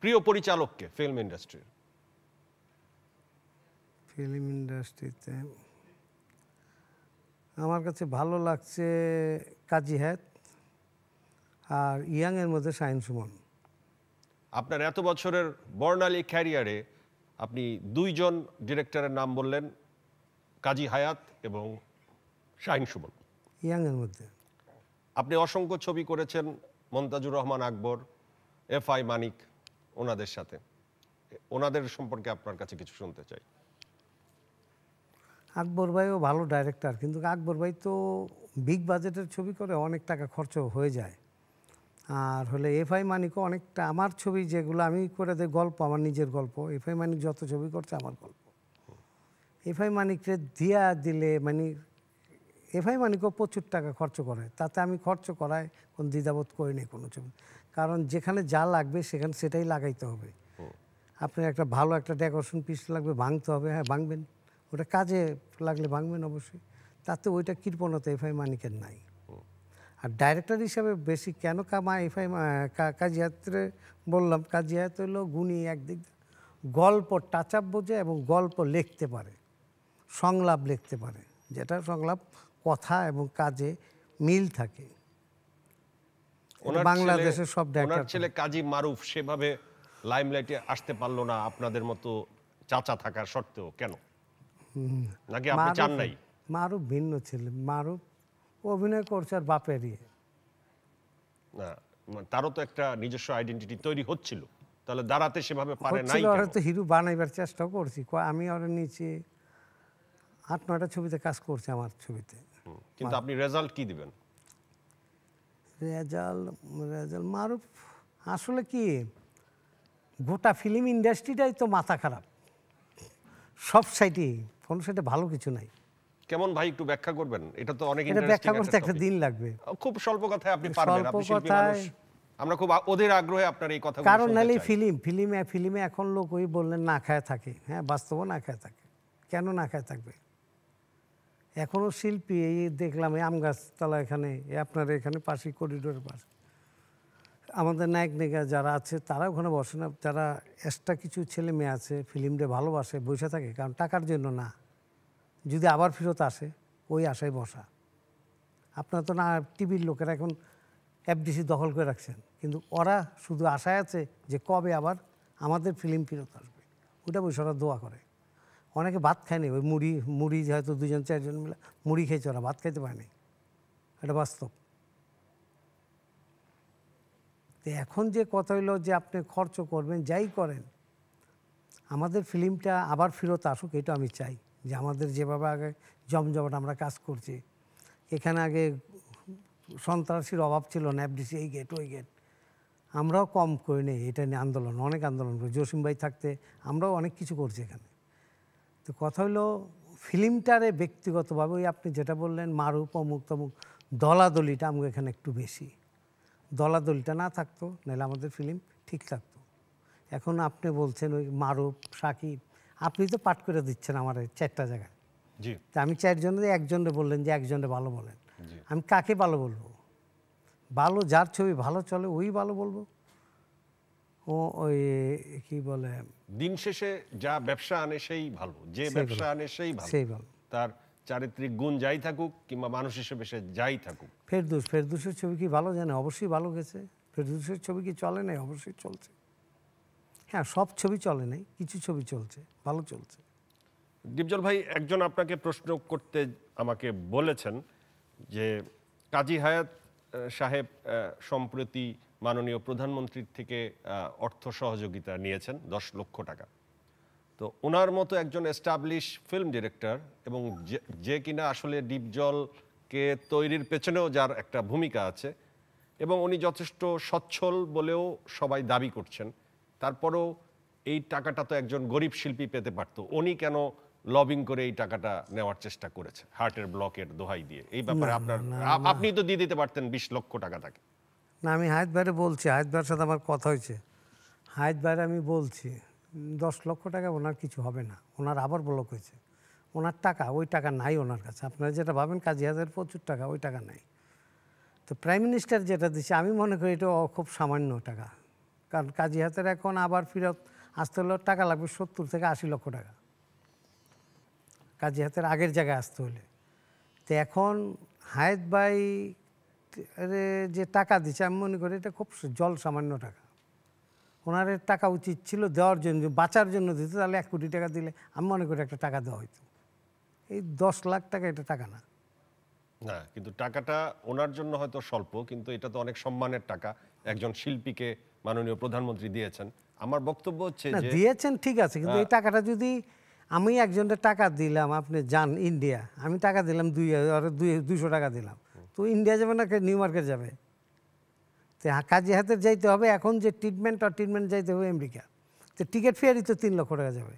প্রিয় পরিচালককে ফিল্ম ইন্ডাস্ট্রির ফিল্ম ইন্ডাস্ট্রিতে আমার কাছে ভালো লাগছে কাজী হ্যাত আর ইয়াংয়ের মধ্যে শাহিন সুমন আপনার এত বছরের বর্ণালী ক্যারিয়ারে আপনি দুইজন ডিরেক্টরের নাম বললেন কাজী হায়াত এবং শাহিন সুমন ইয়াংয়ের মধ্যে আপনি অসংখ্য ছবি করেছেন মমতাজুর রহমান আকবর এফ আই মানিক ওনাদের সাথে ওনাদের সম্পর্কে আপনার কাছে কিছু শুনতে চাই আকবর ভাইও ভালো ডাইরেক্টর কিন্তু আকবর ভাই তো বিগ বাজেটের ছবি করে অনেক টাকা খরচ হয়ে যায় আর হলে এফ আই মানিকও অনেকটা আমার ছবি যেগুলো আমি করে দেয় গল্প আমার নিজের গল্প এফ আই মানিক যত ছবি করছে আমার গল্প এফ আই মানিককে দিয়া দিলে মানে এফআই মানিকও প্রচুর টাকা খরচ করে তাতে আমি খরচ করায় কোন দ্বিধাবোধ করি নাই কোনো ছবি কারণ যেখানে যা লাগবে সেখানে সেটাই লাগাইতে হবে আপনি একটা ভালো একটা ডেকোরেশন পিস লাগবে ভাঙতে হবে হ্যাঁ ভাঙবেন ওটা কাজে লাগলে ভাঙবেন অবশ্যই তাতে ওইটা কৃপণতা এফআই মানিকের নাই আর ডাইরেক্টর হিসাবে বেশি কেন কামা এফআই কাজিয়াত্রে বললাম কাজিয়াত হলো গুণী একদিক গল্প টাচ আপ বোঝে এবং গল্প লিখতে পারে সংলাপ লিখতে পারে যেটা সংলাপ কথা এবং কাজে মিল থাকে বাংলাদেশের সব ছেলে কাজী মারুফ সেভাবে লাইমলাইটে আসতে পারলো না আপনাদের মতো চাচা থাকার সত্ত্বেও কেন নাকি আপনি চান নাই মারুফ ভিন্ন ছেলে মারুফ অভিনয় করছে আর বাপেরই ইয়ে। না মানে তারও তো একটা নিজস্ব আইডেন্টিটি তৈরি হচ্ছিল তাহলে দাঁড়াতে সেভাবে পারে নাই হিরো বানাইবার চেষ্টা করছি আমি ওরা নিচে আট নয়টা ছবিতে কাজ করছে আমার ছবিতে কিন্তু আপনি রেজাল্ট কি দিবেন রেজাল্ট রেজাল্ট মারুফ আসলে কি গোটা ফিল্ম ইন্ডাস্ট্রিটাই তো মাথা খারাপ সব সাইটে কোনো সাইটে ভালো কিছু নাই কেমন ভাই একটু ব্যাখ্যা করবেন এটা তো অনেক ইন্টারেস্টিং ব্যাখ্যা করতে একটা দিন লাগবে খুব স্বল্প কথায় আপনি পারবেন আপনি শিল্পী মানুষ আমরা খুব ওদের আগ্রহে আপনার এই কথা কারণ নালে ফিল্ম ফিল্মে ফিল্মে এখন লোক ওই বললেন না খায় থাকে হ্যাঁ বাস্তবও না খায় থাকে কেন না খায় থাকবে এখনও শিল্পী এই দেখলাম এই আম গাছতলা এখানে আপনার এখানে পাশে করিডোরের পাশে আমাদের নায়ক নায়িকা যারা আছে তারা ওখানে বসে না যারা এক্সট্রা কিছু ছেলে মেয়ে আছে ফিল্মটা ভালোবাসে বসে থাকে কারণ টাকার জন্য না যদি আবার ফেরত আসে ওই আশায় বসা আপনার তো না টিভির লোকেরা এখন এফডিসি দখল করে রাখছেন কিন্তু ওরা শুধু আশায় আছে যে কবে আবার আমাদের ফিল্ম ফেরত আসবে ওটা বসে ওরা দোয়া করে অনেকে ভাত খায়নি ওই মুড়ি মুড়ি হয়তো দুজন চারজন মিলে মুড়ি খেয়েছে ওরা ভাত খেতে পারেনি এটা বাস্তব তো এখন যে কথা হইলো যে আপনি খরচ করবেন যাই করেন আমাদের ফিল্মটা আবার ফেরত আসুক এটা আমি চাই যে আমাদের যেভাবে আগে জমজমাট আমরা কাজ করছি এখানে আগে সন্ত্রাসীর অভাব ছিল ন্যাপডিসি এই গেট ওই গেট আমরাও কম করে নেই এটা নিয়ে আন্দোলন অনেক আন্দোলন করি জসিম ভাই থাকতে আমরাও অনেক কিছু করছি এখানে তো কথা হলো ফিল্মটারে ব্যক্তিগতভাবে ওই আপনি যেটা বললেন মারুপ অমুক তমুক দলাদলিটা আমাকে এখানে একটু বেশি দলাদলিটা না থাকতো নাহলে আমাদের ফিল্ম ঠিক থাকতো এখন আপনি বলছেন ওই মারুপ সাকিব আপনি তো পাঠ করে দিচ্ছেন আমার চারটা জায়গায় তো তা আমি চারজনের একজনে বললেন যে একজনে ভালো বলেন আমি কাকে ভালো বলবো ভালো যার ছবি ভালো চলে ওই ভালো বলবো ও ওই কী বলে দিন শেষে যা ব্যবসা আনে সেই ভালো যে ব্যবসা আনে সেই ভালো তার চারিত্রিক গুণ যাই থাকুক কিংবা মানুষ হিসেবে সে যাই থাকুক ফেরদুস ফেরদুসের ছবি কি ভালো জানে অবশ্যই ভালো গেছে ফেরদুসের ছবি কি চলে নাই অবশ্যই চলছে হ্যাঁ সব ছবি চলে নাই কিছু ছবি চলছে ভালো চলছে দীপজল ভাই একজন আপনাকে প্রশ্ন করতে আমাকে বলেছেন যে কাজী হায়াত সাহেব সম্প্রতি মাননীয় প্রধানমন্ত্রীর থেকে অর্থ সহযোগিতা নিয়েছেন দশ লক্ষ টাকা তো ওনার মতো একজন এস্টাবলিশ ফিল্ম ডিরেক্টর এবং যে কিনা আসলে ডিপজলকে তৈরির পেছনেও যার একটা ভূমিকা আছে এবং উনি যথেষ্ট সচ্ছল বলেও সবাই দাবি করছেন তারপরেও এই টাকাটা তো একজন গরিব শিল্পী পেতে পারতো উনি কেন লবিং করে এই টাকাটা নেওয়ার চেষ্টা করেছে হার্টের ব্লকের দোহাই দিয়ে এই ব্যাপারে আপনার আপনি তো দিয়ে দিতে পারতেন বিশ লক্ষ টাকা তাকে না আমি হায়াত ভাইরে বলছি হায়াত ভাইয়ের সাথে আমার কথা হয়েছে হায়াত বাইরে আমি বলছি দশ লক্ষ টাকা ওনার কিছু হবে না ওনার আবার ব্লক হয়েছে ওনার টাকা ওই টাকা নাই ওনার কাছে আপনারা যেটা ভাবেন কাজী হাজার প্রচুর টাকা ওই টাকা নাই তো প্রাইম মিনিস্টার যেটা দিচ্ছে আমি মনে করি এটা খুব সামান্য টাকা কারণ কাজী হাতের এখন আবার ফেরত আসতে হলে টাকা লাগবে সত্তর থেকে আশি লক্ষ টাকা কাজী হাতের আগের জায়গায় আসতে হলে তো এখন হায়াত ভাই যে টাকা দিচ্ছে আমি মনে করি এটা খুব জল সামান্য টাকা ওনার টাকা উচিত ছিল দেওয়ার জন্য বাঁচার জন্য দিত তাহলে এক কোটি টাকা দিলে আমি মনে করি একটা টাকা দেওয়া হইতো এই দশ লাখ টাকা এটা টাকা না না কিন্তু টাকাটা ওনার জন্য হয়তো স্বল্প কিন্তু এটা তো অনেক সম্মানের টাকা একজন শিল্পীকে মাননীয় প্রধানমন্ত্রী দিয়েছেন আমার বক্তব্য হচ্ছে যে দিয়েছেন ঠিক আছে কিন্তু এই হ্যাঁ। টাকাটা যদি আমি একজনের টাকা দিলাম আপনি যান ইন্ডিয়া আমি টাকা দিলাম দুই দুইশো টাকা দিলাম তো ইন্ডিয়া যাবে না নিউ মার্কেট যাবে তো কাজী হাতের যাইতে হবে এখন যে ট্রিটমেন্ট আর ট্রিটমেন্ট যাইতে হবে আমেরিকা তো টিকিট ফেয়ারই তো তিন লক্ষ টাকা যাবে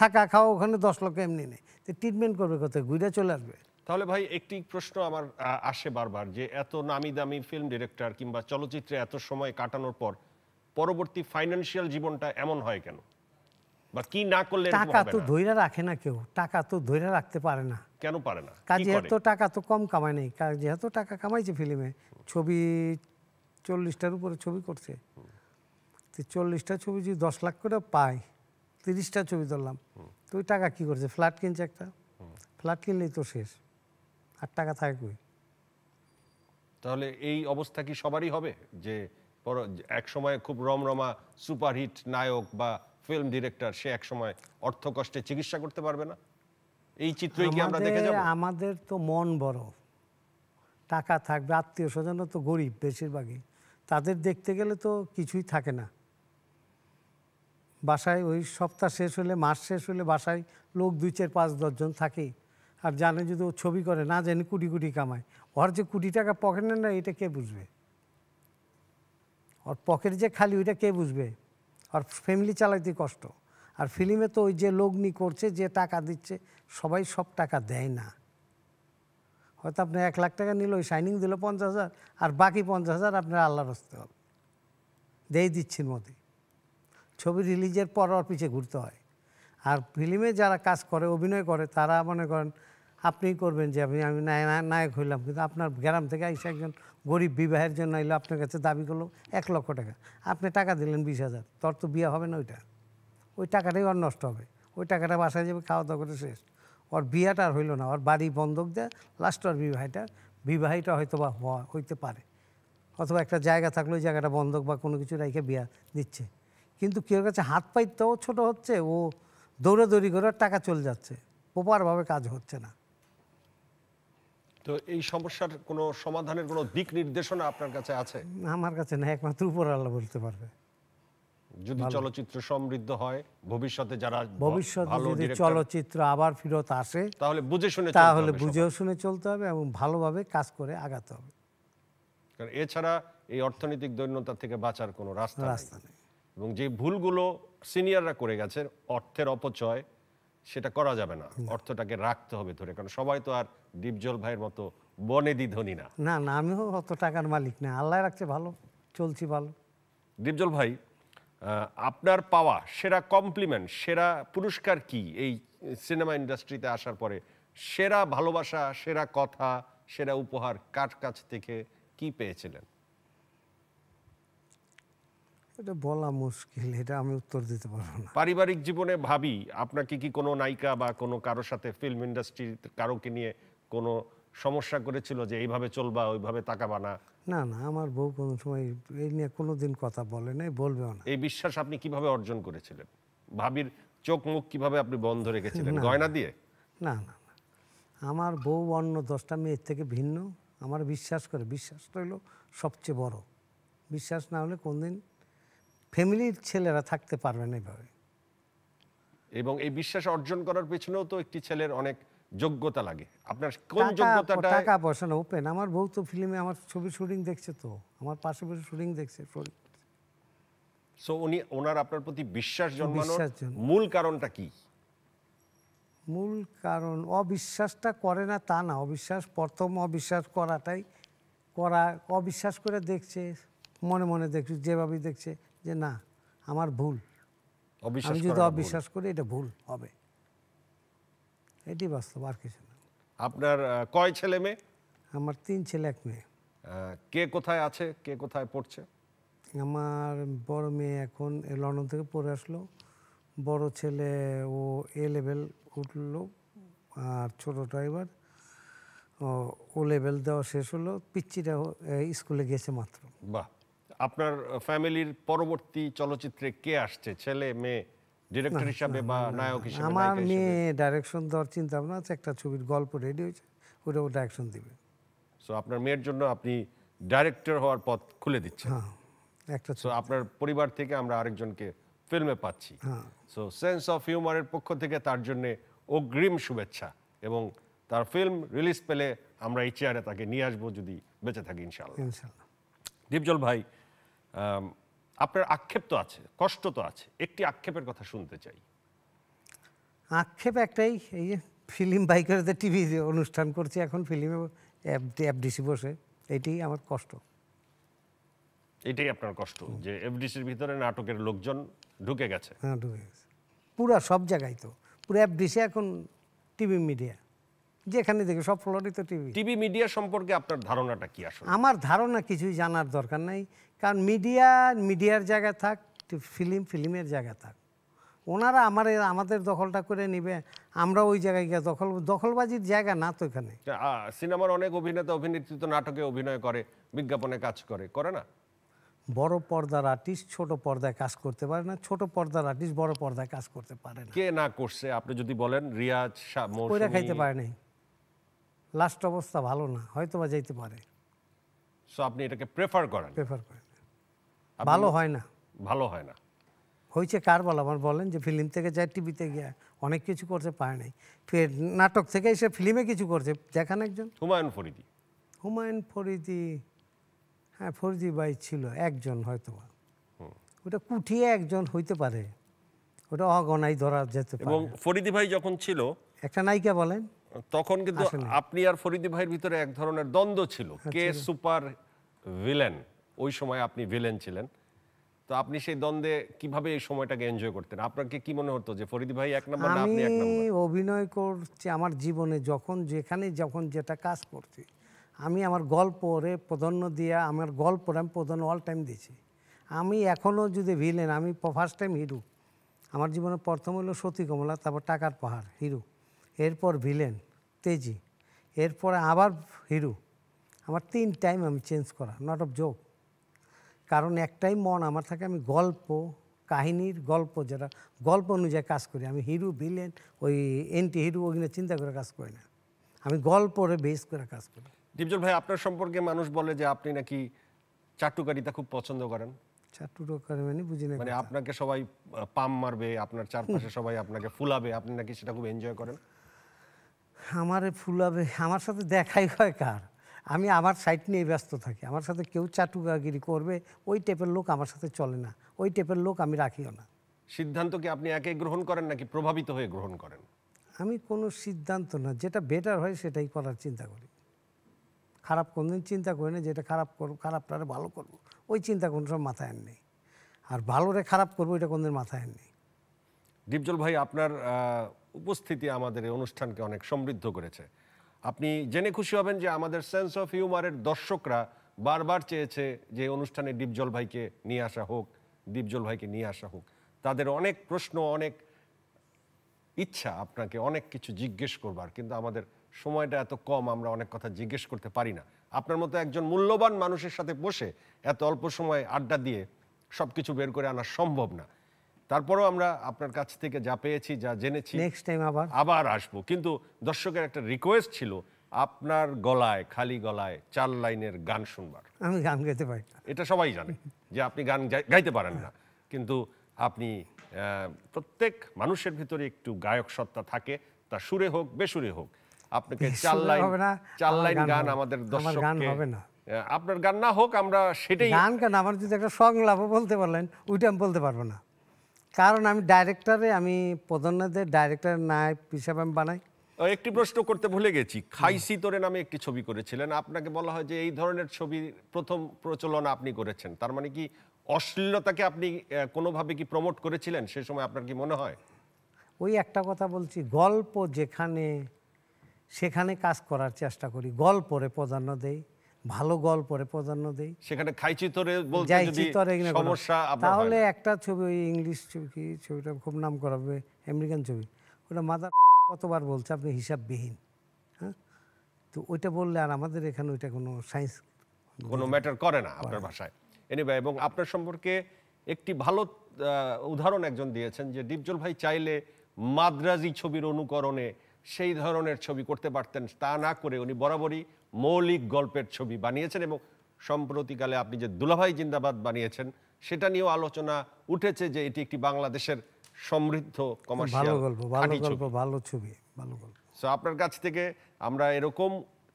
থাকা খাওয়া ওখানে দশ লক্ষ এমনি নেই তো ট্রিটমেন্ট করবে কোথায় ঘুরে চলে আসবে তাহলে ভাই একটি প্রশ্ন আমার আসে বারবার যে এত নামি দামি ফিল্ম ডিরেক্টর কিংবা চলচ্চিত্রে এত সময় কাটানোর পর পরবর্তী ফাইন্যান্সিয়াল জীবনটা এমন হয় কেন বা কি না করলে টাকা তো ধৈর্য রাখে না কেউ টাকা তো ধৈর্য রাখতে পারে না কেন পারে না যেহেতু টাকা তো কম কামায় নাই যেহেতু টাকা কামাইছে ফিল্মে ছবি চল্লিশটার উপরে ছবি করছে তো চল্লিশটা ছবি যদি দশ লাখ করে পায় তিরিশটা ছবি ধরলাম তো ওই টাকা কী করছে ফ্ল্যাট কিনছে একটা ফ্ল্যাট কিনলেই তো শেষ আর টাকা থাকবে তাহলে এই অবস্থা কি সবারই হবে যে এক সময় খুব রমরমা সুপারহিট নায়ক বা ফিল্ম ডিরেক্টর সে এক সময় অর্থ কষ্টে চিকিৎসা করতে পারবে না এই চিত্রই কি আমরা দেখে যাব আমাদের তো মন বড় টাকা থাকবে আত্মীয় স্বজন তো গরিব বেশিরভাগই তাদের দেখতে গেলে তো কিছুই থাকে না বাসায় ওই সপ্তাহ শেষ হলে মাস শেষ হলে বাসায় লোক দুই চার পাঁচ দশজন থাকে আর জানে যদি ও ছবি করে না জানি কোটি কোটি কামায় ওর যে কোটি টাকা পকেটে না এটা কে বুঝবে ওর পকেট যে খালি ওইটা কে বুঝবে আর ফ্যামিলি চালাইতে কষ্ট আর ফিল্মে তো ওই যে লগ্নি করছে যে টাকা দিচ্ছে সবাই সব টাকা দেয় না হয়তো আপনি এক লাখ টাকা নিল ওই শাইনিং দিল পঞ্চাশ হাজার আর বাকি পঞ্চাশ হাজার আপনার আল্লাহ রস্তে হবে দেই দিচ্ছেন মধ্যে ছবি রিলিজের পর ওর পিছিয়ে ঘুরতে হয় আর ফিল্মে যারা কাজ করে অভিনয় করে তারা মনে করেন আপনিই করবেন যে আমি আমি নায়ক হইলাম কিন্তু আপনার গ্রাম থেকে এসে একজন গরিব বিবাহের জন্য এলো আপনার কাছে দাবি করলো এক লক্ষ টাকা আপনি টাকা দিলেন বিশ হাজার তোর তো বিয়ে হবে না ওইটা ওই টাকাটাই অর নষ্ট হবে ওই টাকাটা বাসায় যাবে খাওয়া দাওয়া করে শেষ ওর বিয়াটা আর হইল না ওর বাড়ি বন্ধক দেয় লাস্ট ওর বিবাহটা বিবাহিতা হয়তো বা হইতে পারে অথবা একটা জায়গা থাকলে ওই জায়গাটা বন্ধক বা কোনো কিছু রেখে বিয়া দিচ্ছে কিন্তু কেউ কাছে হাত পাইতেও ছোট হচ্ছে ও দৌড়াদৌড়ি করে টাকা চলে যাচ্ছে প্রপারভাবে কাজ হচ্ছে না তো এই সমস্যার কোনো সমাধানের কোনো দিক নির্দেশনা আপনার কাছে আছে আমার কাছে না একমাত্র উপর আল্লাহ বলতে পারবে যদি চলচ্চিত্র সমৃদ্ধ হয় ভবিষ্যতে যারা ভবিষ্যতে যদি চলচ্চিত্র আবার ফিরত আসে তাহলে বুঝে শুনে তাহলে বুঝে শুনে চলতে হবে এবং ভালোভাবে কাজ করে আগাতে হবে কারণ এছাড়া এই অর্থনৈতিক দৈন্যতা থেকে বাঁচার কোনো রাস্তা রাস্তা নেই এবং যে ভুলগুলো সিনিয়ররা করে গেছে অর্থের অপচয় সেটা করা যাবে না অর্থটাকে রাখতে হবে ধরে কারণ সবাই তো আর দীপজল ভাইয়ের মতো বনেদি ধনী না না না আমিও অত টাকার মালিক না আল্লাহ রাখছে ভালো চলছি ভালো দীপজল ভাই আপনার পাওয়া সেরা কমপ্লিমেন্ট সেরা পুরস্কার কি এই সিনেমা ইন্ডাস্ট্রিতে আসার পরে সেরা ভালোবাসা সেরা কথা সেরা উপহার কার কাছ থেকে কি পেয়েছিলেন এটা বলা মুশকিল এটা আমি উত্তর দিতে পারবো না পারিবারিক জীবনে ভাবি আপনাকে কি কোনো নায়িকা বা কোনো কারোর সাথে ফিল্ম ইন্ডাস্ট্রির কারোকে নিয়ে কোনো সমস্যা করেছিল যে এইভাবে চলবা ওইভাবে তাকাবা না না না আমার বউ কোনো সময় এই নিয়ে কোনো দিন কথা বলে নাই বলবেও না এই বিশ্বাস আপনি কিভাবে অর্জন করেছিলেন ভাবির চোখ মুখ কিভাবে আপনি বন্ধ রেখেছিলেন গয়না দিয়ে না না না আমার বউ অন্য দশটা মেয়ের থেকে ভিন্ন আমার বিশ্বাস করে বিশ্বাসটা হলো সবচেয়ে বড় বিশ্বাস না হলে কোনদিন ফ্যামিলির ছেলেরা থাকতে পারবে না এভাবে এবং এই বিশ্বাস অর্জন করার পেছনেও তো একটি ছেলের অনেক যোগ্যতা লাগে আপনার কোন যোগ্যতাটা টাকা পয়সা না ওপেন আমার বউ তো ফিল্মে আমার ছবি শুটিং দেখছে তো আমার পাশে পাশে শুটিং দেখছে সো উনি ওনার আপনার প্রতি বিশ্বাস জন্মানোর মূল কারণটা কি মূল কারণ অবিশ্বাসটা করে না তা না অবিশ্বাস প্রথম অবিশ্বাস করাটাই করা অবিশ্বাস করে দেখছে মনে মনে দেখছে যেভাবে দেখছে যে না আমার ভুল যদি অবিশ্বাস করি এটা ভুল হবে এটি বাস্তব আর কিছু না আপনার কয় ছেলে মেয়ে আমার তিন ছেলে এক মেয়ে কে কোথায় আছে কে কোথায় পড়ছে আমার বড় মেয়ে এখন লন্ডন থেকে পড়ে আসলো বড় ছেলে ও এ লেভেল উঠলো আর ছোটোটা ড্রাইভার ও লেভেল দেওয়া শেষ হলো পিচ্চিটা স্কুলে গেছে মাত্র বাহ আপনার ফ্যামিলির পরবর্তী চলচ্চিত্রে কে আসছে ছেলে মেয়ে ডিরেক্টর হিসাবে বা নায়ক হিসাবে আমার মেয়ে ডাইরেকশন দেওয়ার চিন্তা ভাবনা আছে একটা ছবির গল্প রেডি হয়েছে ওটা ও ডাইরেকশন দিবে সো আপনার মেয়ের জন্য আপনি ডাইরেক্টর হওয়ার পথ খুলে দিচ্ছেন হ্যাঁ, একটা সো আপনার পরিবার থেকে আমরা আরেকজনকে ফিল্মে পাচ্ছি সো সেন্স অফ হিউমারের পক্ষ থেকে তার জন্য অগ্রিম শুভেচ্ছা এবং তার ফিল্ম রিলিজ পেলে আমরা এই চেয়ারে তাকে নিয়ে আসবো যদি বেঁচে থাকি ইনশাল্লাহ ইনশাল্লাহ দীপজল ভাই আপনার আক্ষেপ তো আছে কষ্ট তো আছে একটি আক্ষেপের কথা শুনতে চাই আক্ষেপ একটাই এই যে ফিল্ম বাইকারদের টিভি অনুষ্ঠান করছি এখন ফিল্মে এফডিসি বসে এটাই আমার কষ্ট এটাই আপনার কষ্ট যে এফডিসির ভিতরে নাটকের লোকজন ঢুকে গেছে হ্যাঁ ঢুকে গেছে পুরা সব জায়গায় তো পুরো এফডিসি এখন টিভি মিডিয়া যেখানে দেখি সব ফ্লোরে তো টিভি টিভি মিডিয়া সম্পর্কে আপনার ধারণাটা কি আসলে আমার ধারণা কিছুই জানার দরকার নাই কারণ মিডিয়া মিডিয়ার জায়গা থাক ফিল্ম ফিল্মের জায়গা থাক ওনারা আমার আমাদের দখলটা করে নিবে আমরা ওই জায়গায় গিয়ে দখল দখলবাজির জায়গা না তো এখানে সিনেমার অনেক অভিনেতা অভিনেত্রী তো নাটকে অভিনয় করে বিজ্ঞাপনে কাজ করে করে না বড় পর্দার আর্টিস্ট ছোট পর্দায় কাজ করতে পারে না ছোট পর্দার আর্টিস্ট বড় পর্দায় কাজ করতে পারে না কে না করছে আপনি যদি বলেন রিয়াজ খাইতে পারে নাই লাস্ট অবস্থা ভালো না হয়তো বা যাইতে পারে সো আপনি এটাকে প্রেফার করেন প্রেফার করেন ভালো হয় না ভালো হয় না হয়েছে কার বল আমার বলেন যে ফিল্ম থেকে যায় টিভিতে গিয়ে অনেক কিছু করতে পায় নাই ফের নাটক থেকে এসে ফিল্মে কিছু করছে দেখান একজন হুমায়ুন ফরিদি হুমায়ুন ফরিদি হ্যাঁ ফরিদি ভাই ছিল একজন হয়তো ওটা কুঠিয়ে একজন হইতে পারে ওটা অগণাই ধরা যেতে পারে ফরিদি ভাই যখন ছিল একটা নায়িকা বলেন তখন কিন্তু আপনি আর ফরিদি ভাইয়ের ভিতরে এক ধরনের দ্বন্দ্ব ছিল হ্যাঁ, কে সুপার ভিলেন ওই সময় আপনি ভিলেন ছিলেন তো আপনি সেই দ্বন্দ্বে কিভাবে এই সময়টাকে এনজয় করতেন আপনাকে কি মনে হতো যে ফরিদি ভাই এক নম্বর আমি আপনি এক নম্বর অভিনয় করছি আমার জীবনে যখন যেখানে যখন যেটা কাজ করছি আমি আমার গল্প ওরে প্রধান্য দিয়া আমার গল্প আমি প্রধান্য অল টাইম দিয়েছি আমি এখনও যদি ভিলেন আমি ফার্স্ট টাইম হিরো আমার জীবনে প্রথম হলো সতী কমলা তারপর টাকার পাহাড় হিরো এরপর ভিলেন তেজি এরপরে আবার হিরো আমার তিন টাইম আমি চেঞ্জ করা নট অফ জোক কারণ একটাই মন আমার থাকে আমি গল্প কাহিনীর গল্প যারা গল্প অনুযায়ী কাজ করি আমি হিরো ভিলেন ওই এন্টি হিরো ওগুলো চিন্তা করে কাজ করি না আমি গল্পরে বেস করে কাজ করি দীপজন ভাই আপনার সম্পর্কে মানুষ বলে যে আপনি নাকি চাটুকারিতা খুব পছন্দ করেন চাটুকারি মানে বুঝি না মানে আপনাকে সবাই পাম মারবে আপনার চারপাশে সবাই আপনাকে ফুলাবে আপনি নাকি সেটা খুব এনজয় করেন আমারে ফুলাবে আমার সাথে দেখাই হয় কার আমি আমার সাইট নিয়ে ব্যস্ত থাকি আমার সাথে কেউ চাটুকাগিরি করবে ওই টাইপের লোক আমার সাথে চলে না ওই টাইপের লোক আমি রাখিও না সিদ্ধান্ত কি আপনি একে গ্রহণ করেন নাকি প্রভাবিত হয়ে গ্রহণ করেন আমি কোনো সিদ্ধান্ত না যেটা বেটার হয় সেটাই করার চিন্তা করি খারাপ কোনদিন চিন্তা করি না যেটা খারাপ করবো খারাপটারে ভালো করব ওই চিন্তা কোনো সব মাথায় নেই আর ভালোরে খারাপ করবো এটা কোনদিন মাথায় নেই দীপজল ভাই আপনার উপস্থিতি আমাদের এই অনুষ্ঠানকে অনেক সমৃদ্ধ করেছে আপনি জেনে খুশি হবেন যে আমাদের সেন্স অফ হিউমারের দর্শকরা বারবার চেয়েছে যে অনুষ্ঠানে দীপজল ভাইকে নিয়ে আসা হোক দীপজল ভাইকে নিয়ে আসা হোক তাদের অনেক প্রশ্ন অনেক ইচ্ছা আপনাকে অনেক কিছু জিজ্ঞেস করবার কিন্তু আমাদের সময়টা এত কম আমরা অনেক কথা জিজ্ঞেস করতে পারি না আপনার মতো একজন মূল্যবান মানুষের সাথে বসে এত অল্প সময় আড্ডা দিয়ে সব কিছু বের করে আনা সম্ভব না তারপরও আমরা আপনার কাছ থেকে যা পেয়েছি যা জেনেছি নেক্সট টাইম আবার আবার আসবো কিন্তু দর্শকের একটা রিকোয়েস্ট ছিল আপনার গলায় খালি গলায় চার লাইনের গান শুনবার আমি গান গাইতে পারি এটা সবাই জানে যে আপনি গান গাইতে পারেন না কিন্তু আপনি প্রত্যেক মানুষের ভিতরে একটু গায়ক সত্তা থাকে তা সুরে হোক বেসুরে হোক আপনাকে চার লাইন চার লাইন গান আমাদের দর্শক গান হবে না আপনার গান না হোক আমরা সেটাই গান গান আমার যদি একটা সংলাপ বলতে পারলেন ওইটা আমি বলতে পারবো না কারণ আমি ডাইরেক্টরে আমি প্রধানদের ডাইরেক্টর নায়ক হিসাবে আমি বানাই একটি প্রশ্ন করতে ভুলে গেছি খাইসি তোরে নামে একটি ছবি করেছিলেন আপনাকে বলা হয় যে এই ধরনের ছবি প্রথম প্রচলন আপনি করেছেন তার মানে কি অশ্লীলতাকে আপনি কোনোভাবে কি প্রমোট করেছিলেন সে সময় আপনার কি মনে হয় ওই একটা কথা বলছি গল্প যেখানে সেখানে কাজ করার চেষ্টা করি গল্পরে প্রাধান্য দেয় ভালো গল্পরে প্রাধান্য দেই সেখানে খাইচিতরে বলতে যদি সমস্যা তাহলে একটা ছবি ওই ইংলিশ ছবি ছবিটা খুব নাম করাবে আমেরিকান ছবি ওটা মাদার কতবার বলছে আপনি হিসাববিহীন হ্যাঁ তো ওইটা বললে আর আমাদের এখানে ওইটা কোনো সায়েন্স কোনো ম্যাটার করে না আপনার ভাষায় এনিওয়ে এবং আপনার সম্পর্কে একটি ভালো উদাহরণ একজন দিয়েছেন যে দীপজল ভাই চাইলে মাদ্রাজি ছবির অনুকরণে সেই ধরনের ছবি করতে পারতেন তা না করে উনি বরাবরই মৌলিক গল্পের ছবি বানিয়েছেন এবং সম্প্রতিকালে আপনি যে দুলাভাই জিন্দাবাদ বানিয়েছেন সেটা নিয়েও আলোচনা উঠেছে যে এটি একটি বাংলাদেশের সমৃদ্ধ কমার্শিয়াল ভালো ছবি আপনার কাছ থেকে আমরা এরকম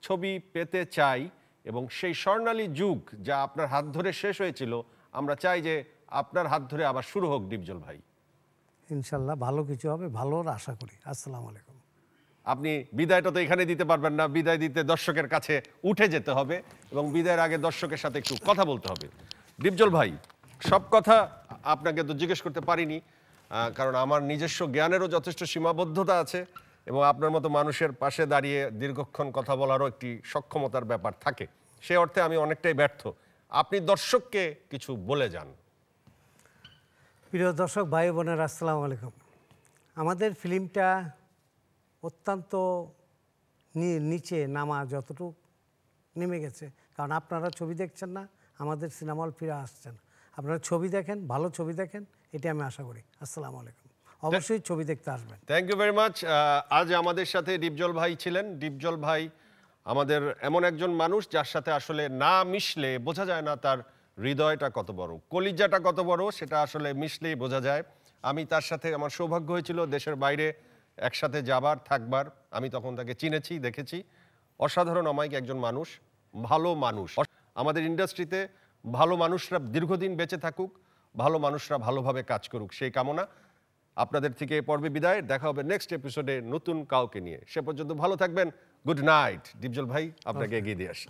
ছবি পেতে চাই এবং সেই স্বর্ণালী যুগ যা আপনার হাত ধরে শেষ হয়েছিল আমরা চাই যে আপনার হাত ধরে আবার শুরু হোক ডিপজল ভাই ইনশাল্লাহ ভালো কিছু হবে ভালোর আশা করি আসসালাম আলাইকুম আপনি বিদায়টা তো এখানে দিতে পারবেন না বিদায় দিতে দর্শকের কাছে উঠে যেতে হবে এবং বিদায়ের আগে দর্শকের সাথে একটু কথা বলতে হবে দীপজল ভাই সব কথা আপনাকে তো জিজ্ঞেস করতে পারিনি কারণ আমার নিজস্ব জ্ঞানেরও যথেষ্ট সীমাবদ্ধতা আছে এবং আপনার মতো মানুষের পাশে দাঁড়িয়ে দীর্ঘক্ষণ কথা বলারও একটি সক্ষমতার ব্যাপার থাকে সে অর্থে আমি অনেকটাই ব্যর্থ আপনি দর্শককে কিছু বলে যান প্রিয় দর্শক ভাই বোনের আসসালামু আলাইকুম আমাদের ফিল্মটা অত্যন্ত নিচে নামা যতটুকু নেমে গেছে কারণ আপনারা ছবি দেখছেন না আমাদের সিনেমা হল ফিরে আসছেন আপনারা ছবি দেখেন ভালো ছবি দেখেন এটা আমি আশা করি আসসালামু আলাইকুম অবশ্যই ছবি দেখতে আসবেন থ্যাংক ইউ ভেরি মাচ আজ আমাদের সাথে ডিপজল ভাই ছিলেন ডিপজল ভাই আমাদের এমন একজন মানুষ যার সাথে আসলে না মিশলে বোঝা যায় না তার হৃদয়টা কত বড় কলিজাটা কত বড় সেটা আসলে মিশলেই বোঝা যায় আমি তার সাথে আমার সৌভাগ্য হয়েছিল দেশের বাইরে একসাথে যাবার থাকবার আমি তখন তাকে চিনেছি দেখেছি অসাধারণ অমায়িক একজন মানুষ ভালো মানুষ আমাদের ইন্ডাস্ট্রিতে ভালো মানুষরা দীর্ঘদিন বেঁচে থাকুক ভালো মানুষরা ভালোভাবে কাজ করুক সেই কামনা আপনাদের থেকে পর্বে বিদায় দেখা হবে নেক্সট এপিসোডে নতুন কাউকে নিয়ে সে পর্যন্ত ভালো থাকবেন গুড নাইট দীপজল ভাই আপনাকে এগিয়ে দিয়ে আসি